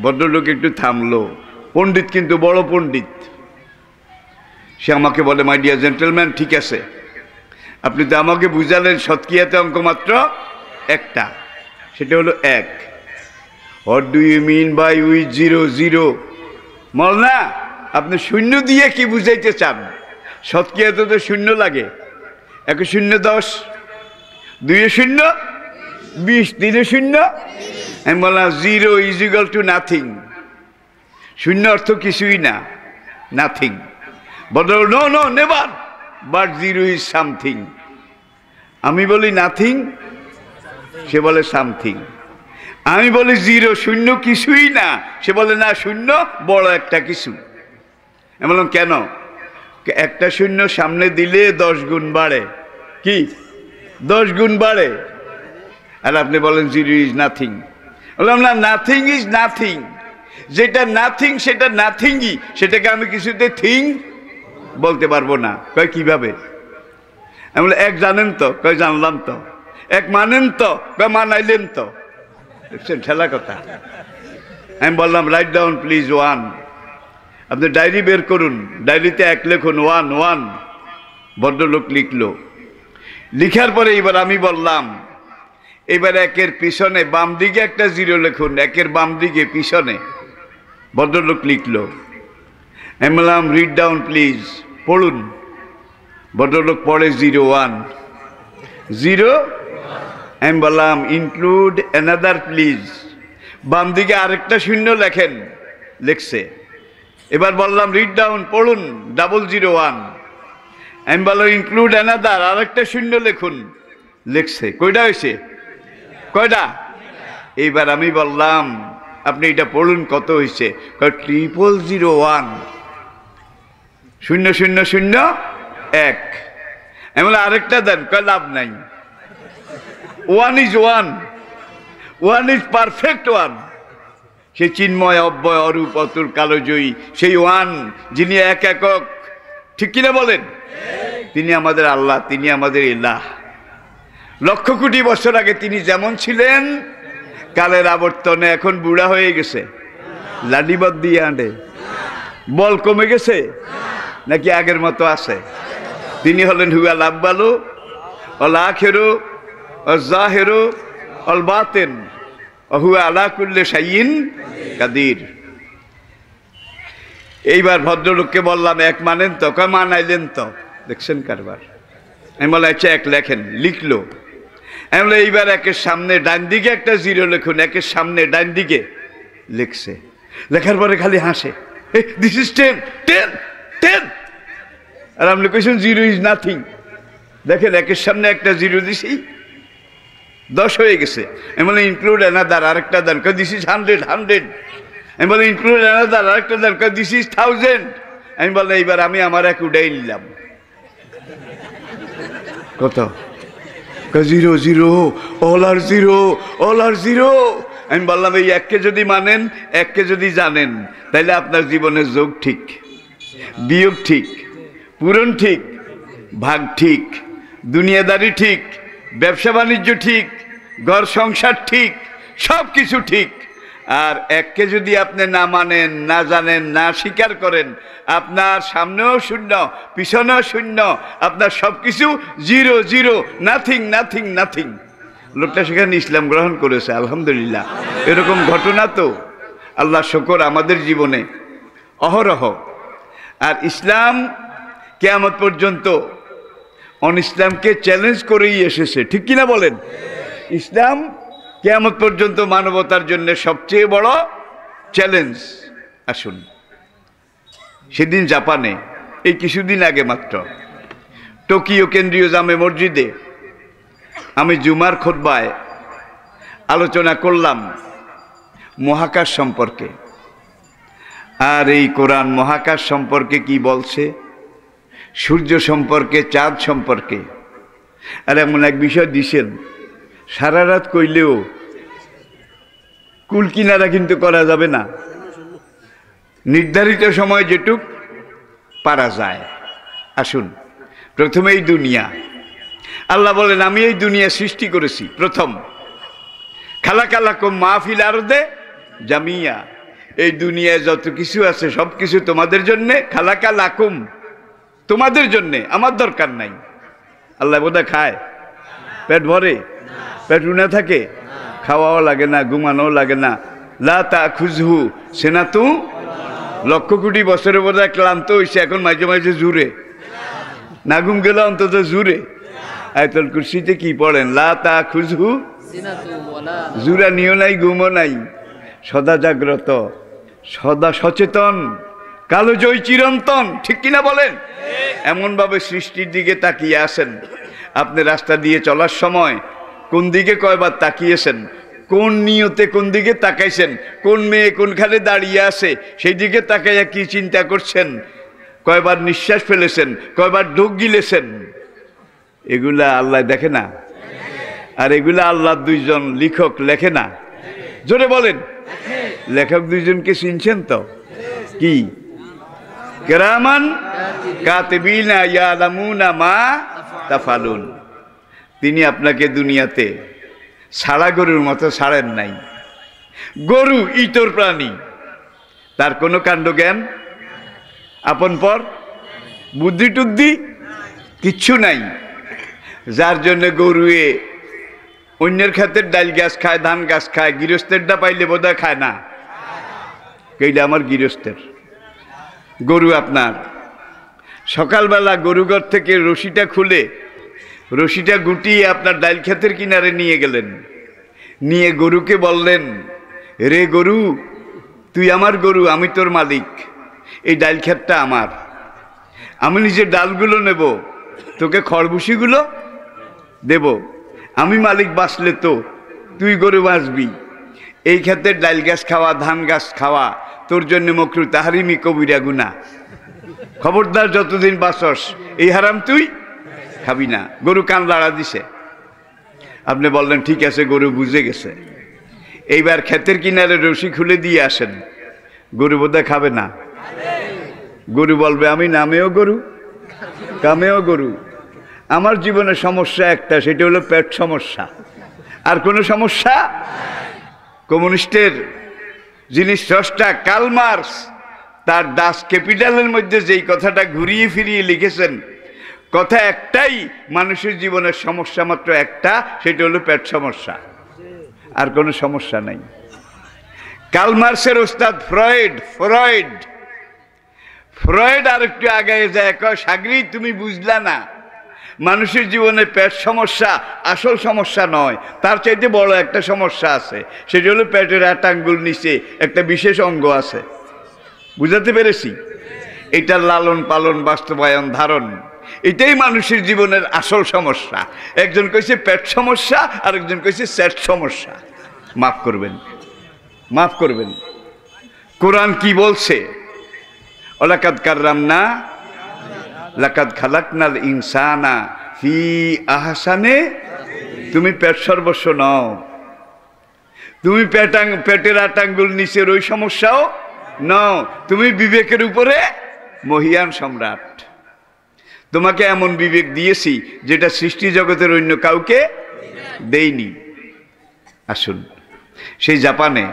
ভদ্রলোক একটু থামলো পণ্ডিত কিন্তু বড় পণ্ডিত সে আমাকে বলে মাই ডিয়ার জেন্টেলম্যান ঠিক আছে আপনি তো আমাকে বুঝালেন সৎকিয়াতে অঙ্ক মাত্র একটা সেটা হলো এক what do you mean by we zero zero না আপনি শূন্য দিয়ে কি বুঝাইতে চান সৎকিয়াতে তো শূন্য লাগে এক শূন্য দশ দুই শূন্য বিশ তিনে শূন্য আমি বললাম জিরো ইজিক্যাল টু নাথিং শূন্য অর্থ কিছুই না নাথিং বদল no no never but zero is something আমি বলি নাথিং সে বলে সামথিং আমি বলি জিরো শূন্য কিছুই না সে বলে না শূন্য বড় একটা কিছু আমি বললাম কেন একটা শূন্য সামনে দিলে দশ গুণ বাড়ে কি দশ গুণ বাড়ে আর আপনি বলেন জিরো ইজ নাথিং বললাম না নাথিং ইজ নাথিং যেটা নাথিং সেটা নাথিংই সেটাকে আমি কিছুতে থিং বলতে পারবো না কয় কিভাবে আমি বলে এক জানেন তো কয় জানলাম তো এক মানেন তো কয় মানাইলেন তো দেখছেন ঠেলা কথা আমি বললাম রাইট ডাউন প্লিজ ওয়ান আপনি ডায়েরি বের করুন ডায়েরিতে এক লেখুন ওয়ান ওয়ান ভদ্রলোক লিখলো লিখার পরে এবার আমি বললাম এবার একের পিছনে বাম দিকে একটা জিরো লিখুন একের বাম দিকে পিছনে ভদ্রলোক লিখল আমি বললাম রিড ডাউন প্লিজ পড়ুন ভদ্রলোক পড়ে জিরো ওয়ান জিরো আমি বললাম ইনক্লুড অ্যানাদার প্লিজ বাম দিকে আরেকটা শূন্য লেখেন লেখছে এবার বললাম রিড ডাউন পড়ুন ডাবল জিরো ওয়ান আমি বললাম ইনক্লুড অ্যানাদার আরেকটা শূন্য লেখুন লেখছে কয়টা হয়েছে কয়টা এইবার আমি বললাম আপনি এটা পড়ুন কত হয়েছে ট্রিপল জিরো ওয়ান শূন্য শূন্য শূন্য এক আমি বলে আরেকটা দেন কয় লাভ নাই one is one one is perfect one সে চিন্ময় অব্যয় অরূপ অতুল কালোজয়ী সেই ওয়ান যিনি এক একক ঠিক কিনা বলেন তিনি আমাদের আল্লাহ তিনি আমাদের ইল্লাহ লক্ষ কোটি বছর আগে তিনি যেমন ছিলেন কালের আবর্তনে এখন বুড়া হয়ে গেছে লাডিবাদ দিয়ে আঁটে বল কমে গেছে নাকি আগের মতো আছে তিনি হলেন হুয়া লাভবালু অল আখেরো অজাহেরো অল বাতেন আলা করলে সাইন কাদির এইবার ভদ্রলোককে বললাম এক মানেন তো কয় মানাইলেন তো দেখছেন কারবার আমি বলে এক লেখেন লিখলো এমন এইবার একের সামনে ডান দিকে একটা জিরো লিখুন একের সামনে ডান দিকে লিখছে লেখার পরে খালি হাসে this is ten ten ten আর আপনি কইছেন জিরো ইজ নাথিং দেখেন একের সামনে একটা জিরো দিছি দশ হয়ে গেছে আমি বলে ইনক্লুড অ্যানাদার আরেকটা দান কে দিস ইজ হান্ড্রেড হান্ড্রেড আমি বলে ইনক্লুড অ্যানাদার আরেকটা দান কে দিস ইজ থাউজেন্ড আমি বলে এইবার আমি আমার এক উডাই নিলাম কত zero zero all are zero all are zero আমি বললাম এই এককে যদি মানেন এককে যদি জানেন তাহলে আপনার জীবনের যোগ ঠিক বিয়োগ ঠিক পূরণ ঠিক ভাগ ঠিক দুনিয়াদারি ঠিক ব্যবসা বাণিজ্য ঠিক ঘর সংসার ঠিক সব কিছু ঠিক আর এককে যদি আপনি না মানেন না জানেন না স্বীকার করেন আপনার সামনেও শূন্য পিছনেও শূন্য আপনার সব কিছু zero zero nothing nothing nothing লোকটা সেখানে ইসলাম গ্রহণ করেছে আলহামদুলিল্লাহ এরকম ঘটনা তো আল্লাহ শকর আমাদের জীবনে অহরহ আর ইসলাম কেয়ামত পর্যন্ত অন ইসলামকে চ্যালেঞ্জ করেই এসেছে ঠিক কিনা বলেন ইসলাম কেমন পর্যন্ত মানবতার জন্য সবচেয়ে বড় চ্যালেঞ্জ আসুন সেদিন জাপানে এই কিছুদিন আগে মাত্র টোকিও কেন্দ্রীয় জামে মসজিদে আমি জুমার খোদ্বায় আলোচনা করলাম মহাকাশ সম্পর্কে আর এই কোরআন মহাকাশ সম্পর্কে কি বলছে সূর্য সম্পর্কে চাঁদ সম্পর্কে আর এমন এক বিষয় দিছেন সারা রাত কইলেও কুল কিনারা কিন্তু করা যাবে না নির্ধারিত সময় যেটুক পারা যায় আসুন প্রথমে এই দুনিয়া আল্লাহ বলেন আমি এই দুনিয়া সৃষ্টি করেছি প্রথম খালা কালাকুম মাহফিল আর দে জামিয়া এই দুনিয়ায় যত কিছু আছে সব কিছু তোমাদের জন্যে খালাকা লাকুম তোমাদের জন্যে আমার দরকার নাই আল্লাহ বোধহয় খায় পেট ভরে না থাকে খাওয়াও লাগে না ঘুমানো লাগে না লা তা খুজহু সেনা তু লক্ষ কোটি বছরের বোধহয় ক্লান্ত হয়েছে এখন মাঝে মাঝে জুড়ে না ঘুম গেলে অন্তত জুড়ে আয়তল কুর্সিতে কি পড়েন লা তা খুজহু জুরা নিও নাই ঘুমও নাই সদা জাগ্রত সদা সচেতন কালো জয় চিরন্তন ঠিক কিনা বলেন এমনভাবে সৃষ্টির দিকে তাকিয়ে আসেন আপনি রাস্তা দিয়ে চলার সময় কোন দিকে কয়বার তাকিয়েছেন কোন নিয়তে কোন দিকে তাকাইছেন কোন মেয়ে কোনখানে দাঁড়িয়ে আছে সেই দিকে তাকাইয়া কি চিন্তা করছেন কয়বার নিঃশ্বাস ফেলেছেন কয়বার ঢুক গিলেছেন এগুলা আল্লাহ দেখে না আর এগুলা আল্লাহ দুইজন লেখক লেখে না জোরে বলেন লেখক দুইজনকে চিনছেন তো কি কেরামান কাতবিনা ইয়ালামুনা মা তাফালুন তিনি আপনাকে দুনিয়াতে সারা গরুর মতো সারেন নাই গরু ইতর প্রাণী তার কোনো কাণ্ড জ্ঞান আপন পর বুদ্ধি টুদ্ধি কিচ্ছু নাই যার জন্য গরুয়ে অন্যের খাতের ডাল গাছ খায় ধান গাছ খায় গৃহস্থেরটা পাইলে বোধহয় খায় না এইটা আমার গৃহস্থের গরু আপনার সকালবেলা গরুঘর থেকে রশিটা খুলে রশিটা গুটিয়ে আপনার ডাইল ক্ষেতের কিনারে নিয়ে গেলেন নিয়ে গরুকে বললেন রে গরু তুই আমার গরু আমি তোর মালিক এই ডাইল ক্ষেতটা আমার আমি নিজের ডালগুলো নেব তোকে খড়ভুসিগুলো দেব আমি মালিক বাঁচলে তো তুই গরু বাঁচবি এই ক্ষেত্রে ডাইল গাছ খাওয়া ধান গাছ খাওয়া তোর জন্য মকরু তাহারিমি কবিরা গুনা খবরদার যতদিন বাসস এই হারাম তুই খাবি না গরু কান দাঁড়া দিছে আপনি বললেন ঠিক আছে গরু বুঝে গেছে এইবার ক্ষেতের কিনারে রশি খুলে দিয়ে আসেন গরু বোধহয় খাবে না গরু বলবে আমি নামেও গরু কামেও গরু আমার জীবনে সমস্যা একটা সেটা হলো পেট সমস্যা আর কোনো সমস্যা কমিউনিস্টের যিনি স্রষ্টা কালমার্স তার দাস ক্যাপিটালের মধ্যে যেই কথাটা ঘুরিয়ে ফিরিয়ে লিখেছেন কথা একটাই মানুষের জীবনের সমস্যা মাত্র একটা সেটা হলো পেট সমস্যা আর কোনো সমস্যা নাই কালমার্সের ওস্তাদ ফ্রয়েড ফ্রয়েড ফ্রয়েড আর একটু আগে যায় কয় সাগরি তুমি বুঝলা না মানুষের জীবনে পেট সমস্যা আসল সমস্যা নয় তার চাইতে বড় একটা সমস্যা আছে সেটা হলো পেটের আটাঙ্গুল আঙ্গুল নিচে একটা বিশেষ অঙ্গ আছে বুঝাতে পেরেছি এটা লালন পালন বাস্তবায়ন ধারণ এটাই মানুষের জীবনের আসল সমস্যা একজন কইছে পেট সমস্যা আর একজন কইছে সেট সমস্যা মাফ করবেন মাফ করবেন কোরআন কি বলছে অলাকাত কাররাম না লাকাত খালাকনাল ইনসানা ফি আহসানে তুমি পেট সর্বস্ব নও তুমি পেটাং পেটের আটাঙ্গুল নিচের ওই সমস্যাও নও তুমি বিবেকের উপরে মহিয়ান সম্রাট তোমাকে এমন বিবেক দিয়েছি যেটা সৃষ্টি জগতের অন্য কাউকে দেইনি আসুন সেই জাপানে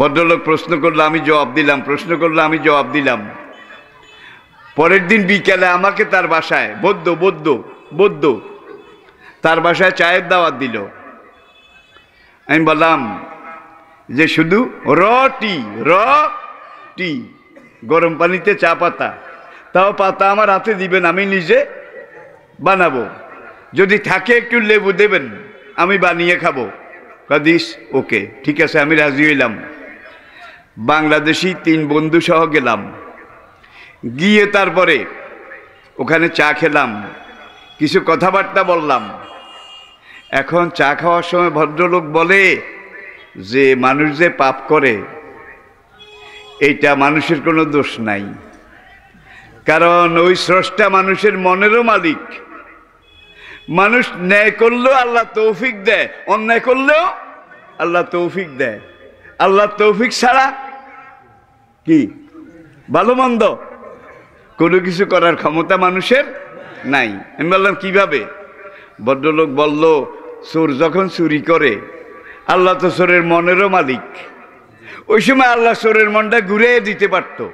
ভদ্রলোক প্রশ্ন করলো আমি জবাব দিলাম প্রশ্ন করলো আমি জবাব দিলাম পরের দিন বিকেলে আমাকে তার বাসায় বৌদ্ধ বৌদ্ধ বৌদ্ধ তার বাসায় চায়ের দাওয়াত দিল আমি বললাম যে শুধু র টি র টি গরম পানিতে চা পাতা তাও পাতা আমার হাতে দিবেন আমি নিজে বানাবো যদি থাকে একটু লেবু দেবেন আমি বানিয়ে খাবো কাদিস ওকে ঠিক আছে আমি রাজি হইলাম বাংলাদেশি তিন বন্ধু সহ গেলাম গিয়ে তারপরে ওখানে চা খেলাম কিছু কথাবার্তা বললাম এখন চা খাওয়ার সময় ভদ্রলোক বলে যে মানুষ যে পাপ করে এইটা মানুষের কোনো দোষ নাই কারণ ওই স্রষ্টা মানুষের মনেরও মালিক মানুষ ন্যায় করলেও আল্লাহ তৌফিক দেয় অন্যায় করলেও আল্লাহ তৌফিক দেয় আল্লাহ তৌফিক ছাড়া কি ভালো মন্দ কোনো কিছু করার ক্ষমতা মানুষের নাই আমি বললাম কিভাবে ভদ্রলোক বলল চোর যখন চুরি করে আল্লাহ তো চোরের মনেরও মালিক ওই সময় আল্লাহ চোরের মনটা ঘুরে দিতে পারতো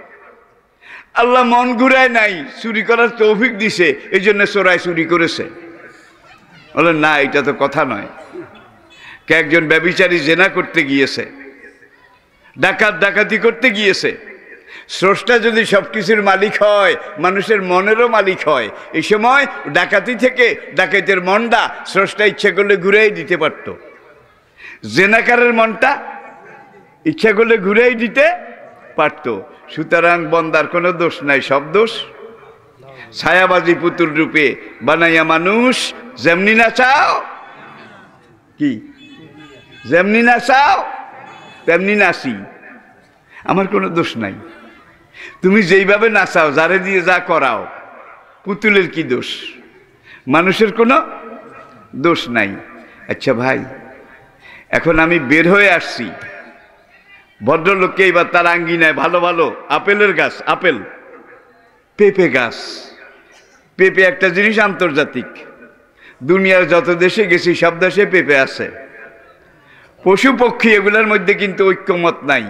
আল্লাহ মন ঘুরায় নাই চুরি করার তৌফিক দিছে এই জন্য চোরাই চুরি করেছে বলে না এটা তো কথা নয় কে একজন ব্যবিচারী জেনা করতে গিয়েছে ডাকাত ডাকাতি করতে গিয়েছে স্রষ্টা যদি সব কিছুর মালিক হয় মানুষের মনেরও মালিক হয় এই সময় ডাকাতি থেকে ডাকাতের মনটা স্রষ্টা ইচ্ছা করলে ঘুরেই দিতে পারত জেনাকারের মনটা ইচ্ছা করলে ঘুরেই দিতে পারতো সুতরাং বন্দার কোনো দোষ নাই সব দোষ ছায়াবাজি পুতুল রূপে বানাইয়া মানুষ যেমনি না চাও কি যেমনি না চাও তেমনি নাচি আমার কোনো দোষ নাই তুমি যেইভাবে নাচাও যারে দিয়ে যা করাও পুতুলের কি দোষ মানুষের কোনো দোষ নাই আচ্ছা ভাই এখন আমি বের হয়ে আসছি ভদ্রলোককে এবার তার আঙ্গিনায় ভালো ভালো আপেলের গাছ আপেল পেঁপে গাছ পেঁপে একটা জিনিস আন্তর্জাতিক দুনিয়ার যত দেশে গেছি সব দেশে পেঁপে আছে পশু পক্ষী এগুলোর মধ্যে কিন্তু ঐক্যমত নাই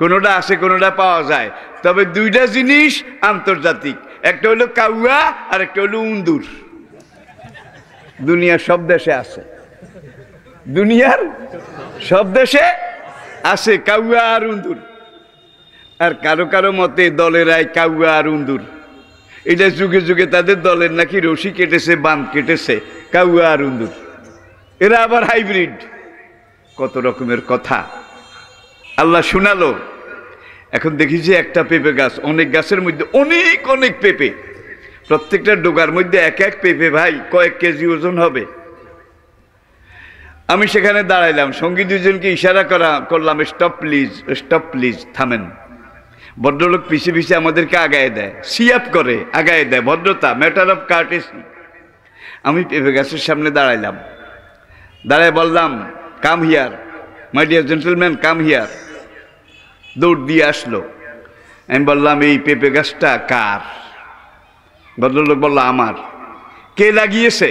কোনোটা আছে কোনোটা পাওয়া যায় তবে দুইটা জিনিস আন্তর্জাতিক একটা হলো কাউয়া আর একটা হলো উন্দুর দুনিয়ার সব দেশে আছে দুনিয়ার সব দেশে আসে কাউয়া আর উন্দুর আর কারো কারো মতে দলের আয় কাউয়া আর উন্দুর এটা যুগে যুগে তাদের দলের নাকি রশি কেটেছে বাঁধ কেটেছে কাউয়া আর উন্দুর এরা আবার হাইব্রিড কত রকমের কথা আল্লাহ শোনালো এখন দেখি যে একটা পেঁপে গাছ অনেক গাছের মধ্যে অনেক অনেক পেঁপে প্রত্যেকটা ডোগার মধ্যে এক এক পেঁপে ভাই কয়েক কেজি ওজন হবে আমি সেখানে দাঁড়াইলাম সঙ্গী দুজনকে ইশারা করা করলাম স্টপ প্লিজ স্টপ প্লিজ থামেন ভদ্রলোক পিছিয়ে পিছিয়ে আমাদেরকে আগায় দেয় সিয়াপ করে আগায় দেয় ভদ্রতা ম্যাটার অফ কার্টেসি আমি পেঁপে গাছের সামনে দাঁড়াইলাম দাঁড়ায় বললাম come here my dear gentleman come here দৌড় দিয়ে আসলো আমি বললাম এই পেঁপে গাছটা কার ভদ্রলোক বলল আমার কে লাগিয়েছে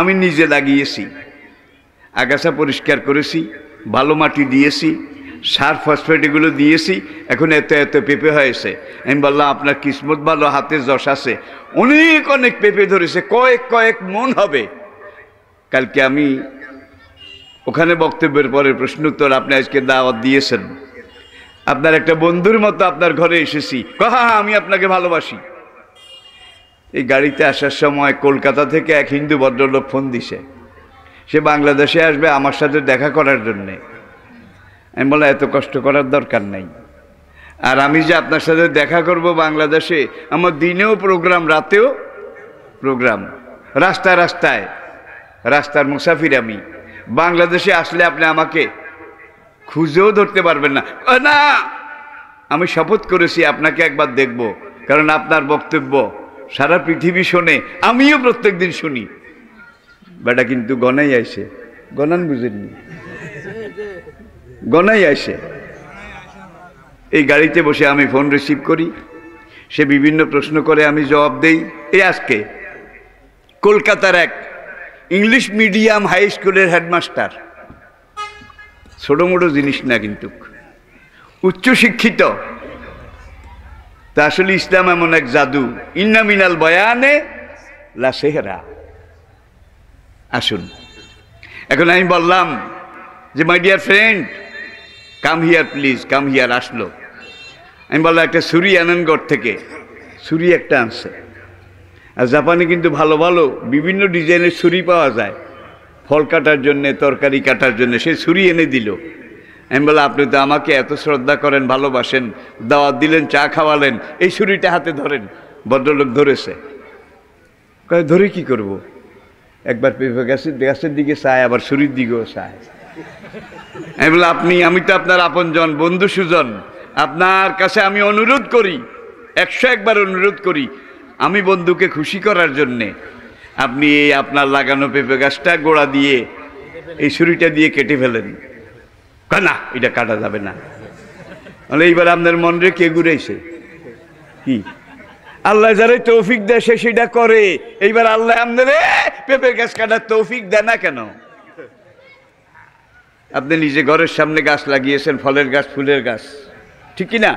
আমি নিজে লাগিয়েছি আগাছা পরিষ্কার করেছি ভালো মাটি দিয়েছি সার ফসফেট এগুলো দিয়েছি এখন এত এত পেঁপে হয়েছে আমি বললাম আপনার কিসমত ভালো হাতে যশ আছে অনেক অনেক পেঁপে ধরেছে কয়েক কয়েক মন হবে কালকে আমি ওখানে বক্তব্যের পরে প্রশ্ন উত্তর আপনি আজকে দাওয়াত দিয়েছেন আপনার একটা বন্ধুর মতো আপনার ঘরে এসেছি কহা হা আমি আপনাকে ভালোবাসি এই গাড়িতে আসার সময় কলকাতা থেকে এক হিন্দু ভদ্রলোক ফোন দিছে সে বাংলাদেশে আসবে আমার সাথে দেখা করার জন্যে আমি বললাম এত কষ্ট করার দরকার নাই আর আমি যে আপনার সাথে দেখা করব বাংলাদেশে আমার দিনেও প্রোগ্রাম রাতেও প্রোগ্রাম রাস্তায় রাস্তায় রাস্তার মুসাফির আমি বাংলাদেশে আসলে আপনি আমাকে খুঁজেও ধরতে পারবেন না না আমি শপথ করেছি আপনাকে একবার দেখব কারণ আপনার বক্তব্য সারা পৃথিবী শোনে আমিও প্রত্যেক দিন শুনি বেটা কিন্তু গনাই আসে গনান বুঝেননি গনাই আসে এই গাড়িতে বসে আমি ফোন রিসিভ করি সে বিভিন্ন প্রশ্ন করে আমি জবাব দেই এই আজকে কলকাতার এক ইংলিশ মিডিয়াম হাই স্কুলের হেডমাস্টার ছোটো মোটো জিনিস না কিন্তু উচ্চশিক্ষিত তা আসলে ইসলাম এমন এক জাদু ইন্নামিনাল বয়ানে লা সেহরা আসুন এখন আমি বললাম যে my dear friend come here please come here আসলো আমি বললাম একটা সুরি আনন্দগড় থেকে সুরি একটা আনছে আর জাপানে কিন্তু ভালো ভালো বিভিন্ন ডিজাইনের ছুরি পাওয়া যায় ফল কাটার জন্যে তরকারি কাটার জন্যে সে ছুরি এনে দিল আমি বললাম আপনি তো আমাকে এত শ্রদ্ধা করেন ভালোবাসেন দাওয়াত দিলেন চা খাওয়ালেন এই ছুরিটা হাতে ধরেন ভদ্রলোক ধরেছে ধরে কি করবো একবার পেঁপে গ্যাসের গ্যাসের দিকে চায় আবার শরীর দিকেও চায় আমি বললাম আপনি আমি তো আপনার আপনজন বন্ধু সুজন আপনার কাছে আমি অনুরোধ করি একশো একবার অনুরোধ করি আমি বন্ধুকে খুশি করার জন্যে আপনি এই আপনার লাগানো পেঁপে গাছটা গোড়া দিয়ে এই ছুরিটা দিয়ে কেটে ফেলেন না এটা কাটা যাবে না এইবার আপনার মন রেখে ঘুরেছে কি আল্লাহ যারা তৌফিক দেয় সে সেটা করে এইবার আল্লাহ আমাদের পেঁপের গাছ কাটার তৌফিক দেয় না কেন আপনি নিজে ঘরের সামনে গাছ লাগিয়েছেন ফলের গাছ ফুলের গাছ ঠিক না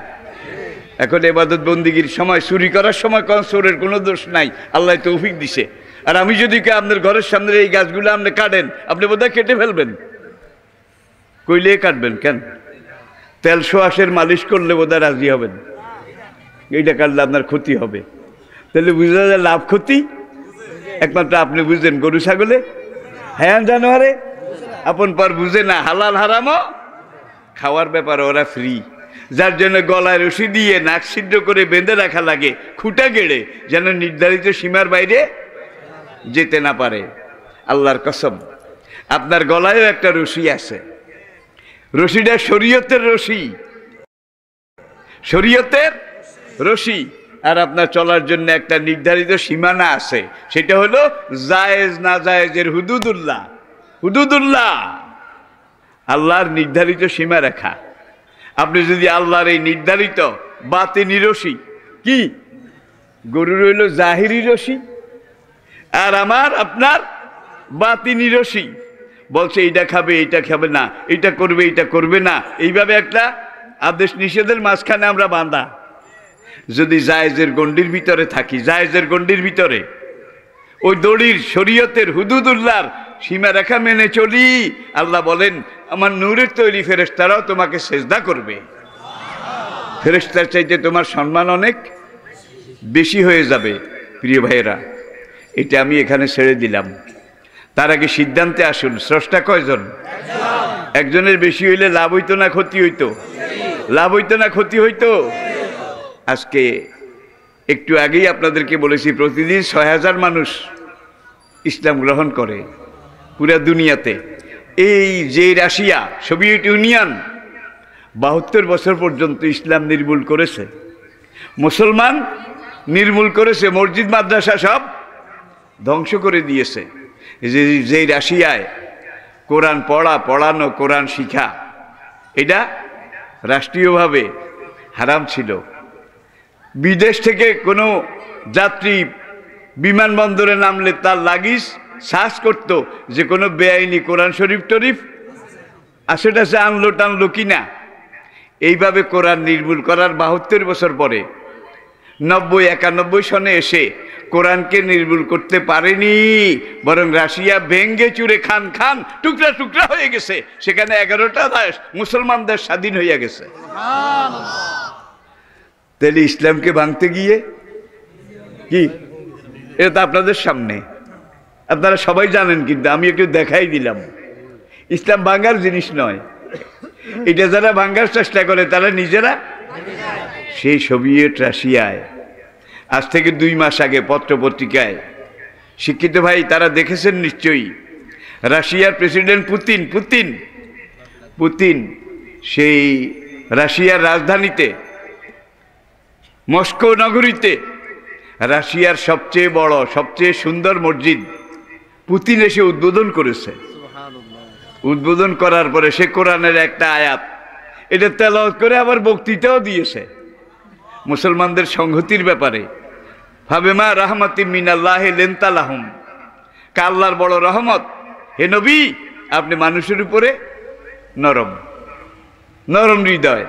এখন এবাদত বন্দিগির সময় চুরি করার সময় কোন চোরের কোনো দোষ নাই আল্লাহ তৌফিক দিছে আর আমি যদি কে আপনার ঘরের সামনে এই গাছগুলো আপনি কাটেন আপনি বোধহয় কেটে ফেলবেন কইলে কাটবেন কেন তেল সোয়াশের মালিশ করলে বোধহয় রাজি হবেন এইটা কাটলে আপনার ক্ষতি হবে তাহলে বুঝতে যায় লাভ ক্ষতি একমাত্র আপনি বুঝলেন গরু ছাগলে হ্যাঁ জানোয়ারে আপন পর বুঝে না হালাল হারামো খাওয়ার ব্যাপারে ওরা ফ্রি যার জন্য গলায় রশি দিয়ে নাক সিদ্ধ করে বেঁধে রাখা লাগে খুঁটা গেড়ে যেন নির্ধারিত সীমার বাইরে যেতে না পারে আল্লাহর কসম আপনার গলায়ও একটা রশি আছে রশিটা শরীয়তের রশি শরীয়তের রশি আর আপনার চলার জন্য একটা নির্ধারিত সীমানা আছে সেটা হলো জায়েজ না জায়েজের হুদুদুল্লাহ হুদুদুল্লাহ আল্লাহর নির্ধারিত সীমা রেখা আপনি যদি আল্লাহর এই নির্ধারিত বাতে নিরসি কি গরু রইল জাহিরি রসি আর আমার আপনার বাতি নিরসি বলছে এইটা খাবে এইটা খাবে না এটা করবে এটা করবে না এইভাবে একটা আদেশ নিষেধের মাঝখানে আমরা বাঁধা যদি জায়েজের গণ্ডির ভিতরে থাকি জায়েজের গণ্ডির ভিতরে ওই দড়ির শরীয়তের হুদুদুল্লার সীমারেখা মেনে চলি আল্লাহ বলেন আমার নূরের তৈরি ফেরেস্তারাও তোমাকে সেজদা করবে ফেরেস্তার চাইতে তোমার সম্মান অনেক বেশি হয়ে যাবে প্রিয় ভাইয়েরা এটা আমি এখানে ছেড়ে দিলাম তার আগে সিদ্ধান্তে আসুন স্রষ্টা কয়জন একজনের বেশি হইলে লাভ হইতো না ক্ষতি হইতো লাভ হইতো না ক্ষতি হইতো আজকে একটু আগেই আপনাদেরকে বলেছি প্রতিদিন ছয় হাজার মানুষ ইসলাম গ্রহণ করে পুরা দুনিয়াতে এই যে রাশিয়া সোভিয়েত ইউনিয়ন বাহাত্তর বছর পর্যন্ত ইসলাম নির্মূল করেছে মুসলমান নির্মূল করেছে মসজিদ মাদ্রাসা সব ধ্বংস করে দিয়েছে যে যেই রাশিয়ায় কোরআন পড়া পড়ানো কোরআন শিখা এটা রাষ্ট্রীয়ভাবে হারাম ছিল বিদেশ থেকে কোনো যাত্রী বিমানবন্দরে নামলে তার লাগিস শ্বাস করতো যে কোনো বেআইনি কোরআন শরীফ টরিফ আর সেটা সে আনলো টানলো কি না এইভাবে কোরআন নির্মূল করার বাহাত্তর বছর পরে নব্বই একানব্বই সনে এসে কোরআনকে নির্মূল করতে পারেনি বরং রাশিয়া ভেঙ্গে চুরে খান খান টুকরা টুকরা হয়ে গেছে সেখানে এগারোটা দেশ মুসলমানদের স্বাধীন হইয়া গেছে তাহলে ইসলামকে ভাঙতে গিয়ে কি এটা তো আপনাদের সামনে আপনারা সবাই জানেন কিন্তু আমি একটু দেখাই দিলাম ইসলাম ভাঙ্গার জিনিস নয় এটা যারা ভাঙ্গার চেষ্টা করে তারা নিজেরা সেই সোভিয়েট রাশিয়ায় আজ থেকে দুই মাস আগে পত্রপত্রিকায় শিক্ষিত ভাই তারা দেখেছেন নিশ্চয়ই রাশিয়ার প্রেসিডেন্ট পুতিন পুতিন পুতিন সেই রাশিয়ার রাজধানীতে মস্কো নগরীতে রাশিয়ার সবচেয়ে বড় সবচেয়ে সুন্দর মসজিদ পুতিন এসে উদ্বোধন করেছে উদ্বোধন করার পরে সে কোরআনের একটা আয়াত এটা তেল করে আবার বক্তৃতাও দিয়েছে মুসলমানদের সংহতির ব্যাপারে মা রাহমতি মিনাল্লাহ লেন্তালাহম কাল্লার বড় রহমত হে নবী আপনি মানুষের উপরে নরম নরম হৃদয়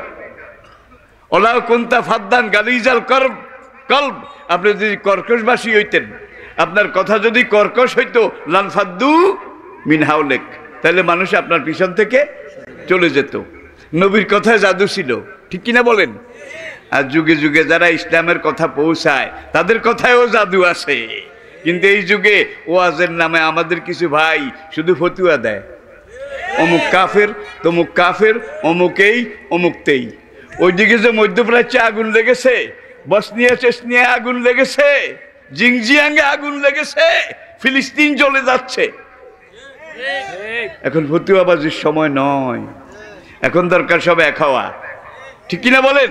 ওলা কুন্তা ফাদ্দান গালিজাল কর্ব কল্প আপনি যদি কর্কশবাসী হইতেন আপনার কথা যদি কর্কশ হইতো লানফাদ্দু মিনহাউলেক তাহলে মানুষ আপনার পিছন থেকে চলে যেত নবীর কথায় জাদু ছিল ঠিক কিনা বলেন আর যুগে যুগে যারা ইসলামের কথা পৌঁছায় তাদের কথায়ও জাদু আছে কিন্তু এই যুগে ওয়াজের নামে আমাদের কিছু ভাই শুধু ফতুয়া দেয় অমুক কাফের তমুক কাফের অমুকেই অমুকতেই ওইদিকে যে মধ্যপ্রাচ্যে আগুন লেগেছে বসনিয়া চেসনিয়া আগুন লেগেছে জিংজিয়াঙ্গে আগুন লেগেছে ফিলিস্তিন জ্বলে যাচ্ছে এখন ফতুয়াবাজির সময় নয় এখন দরকার সব এক হওয়া ঠিক কিনা বলেন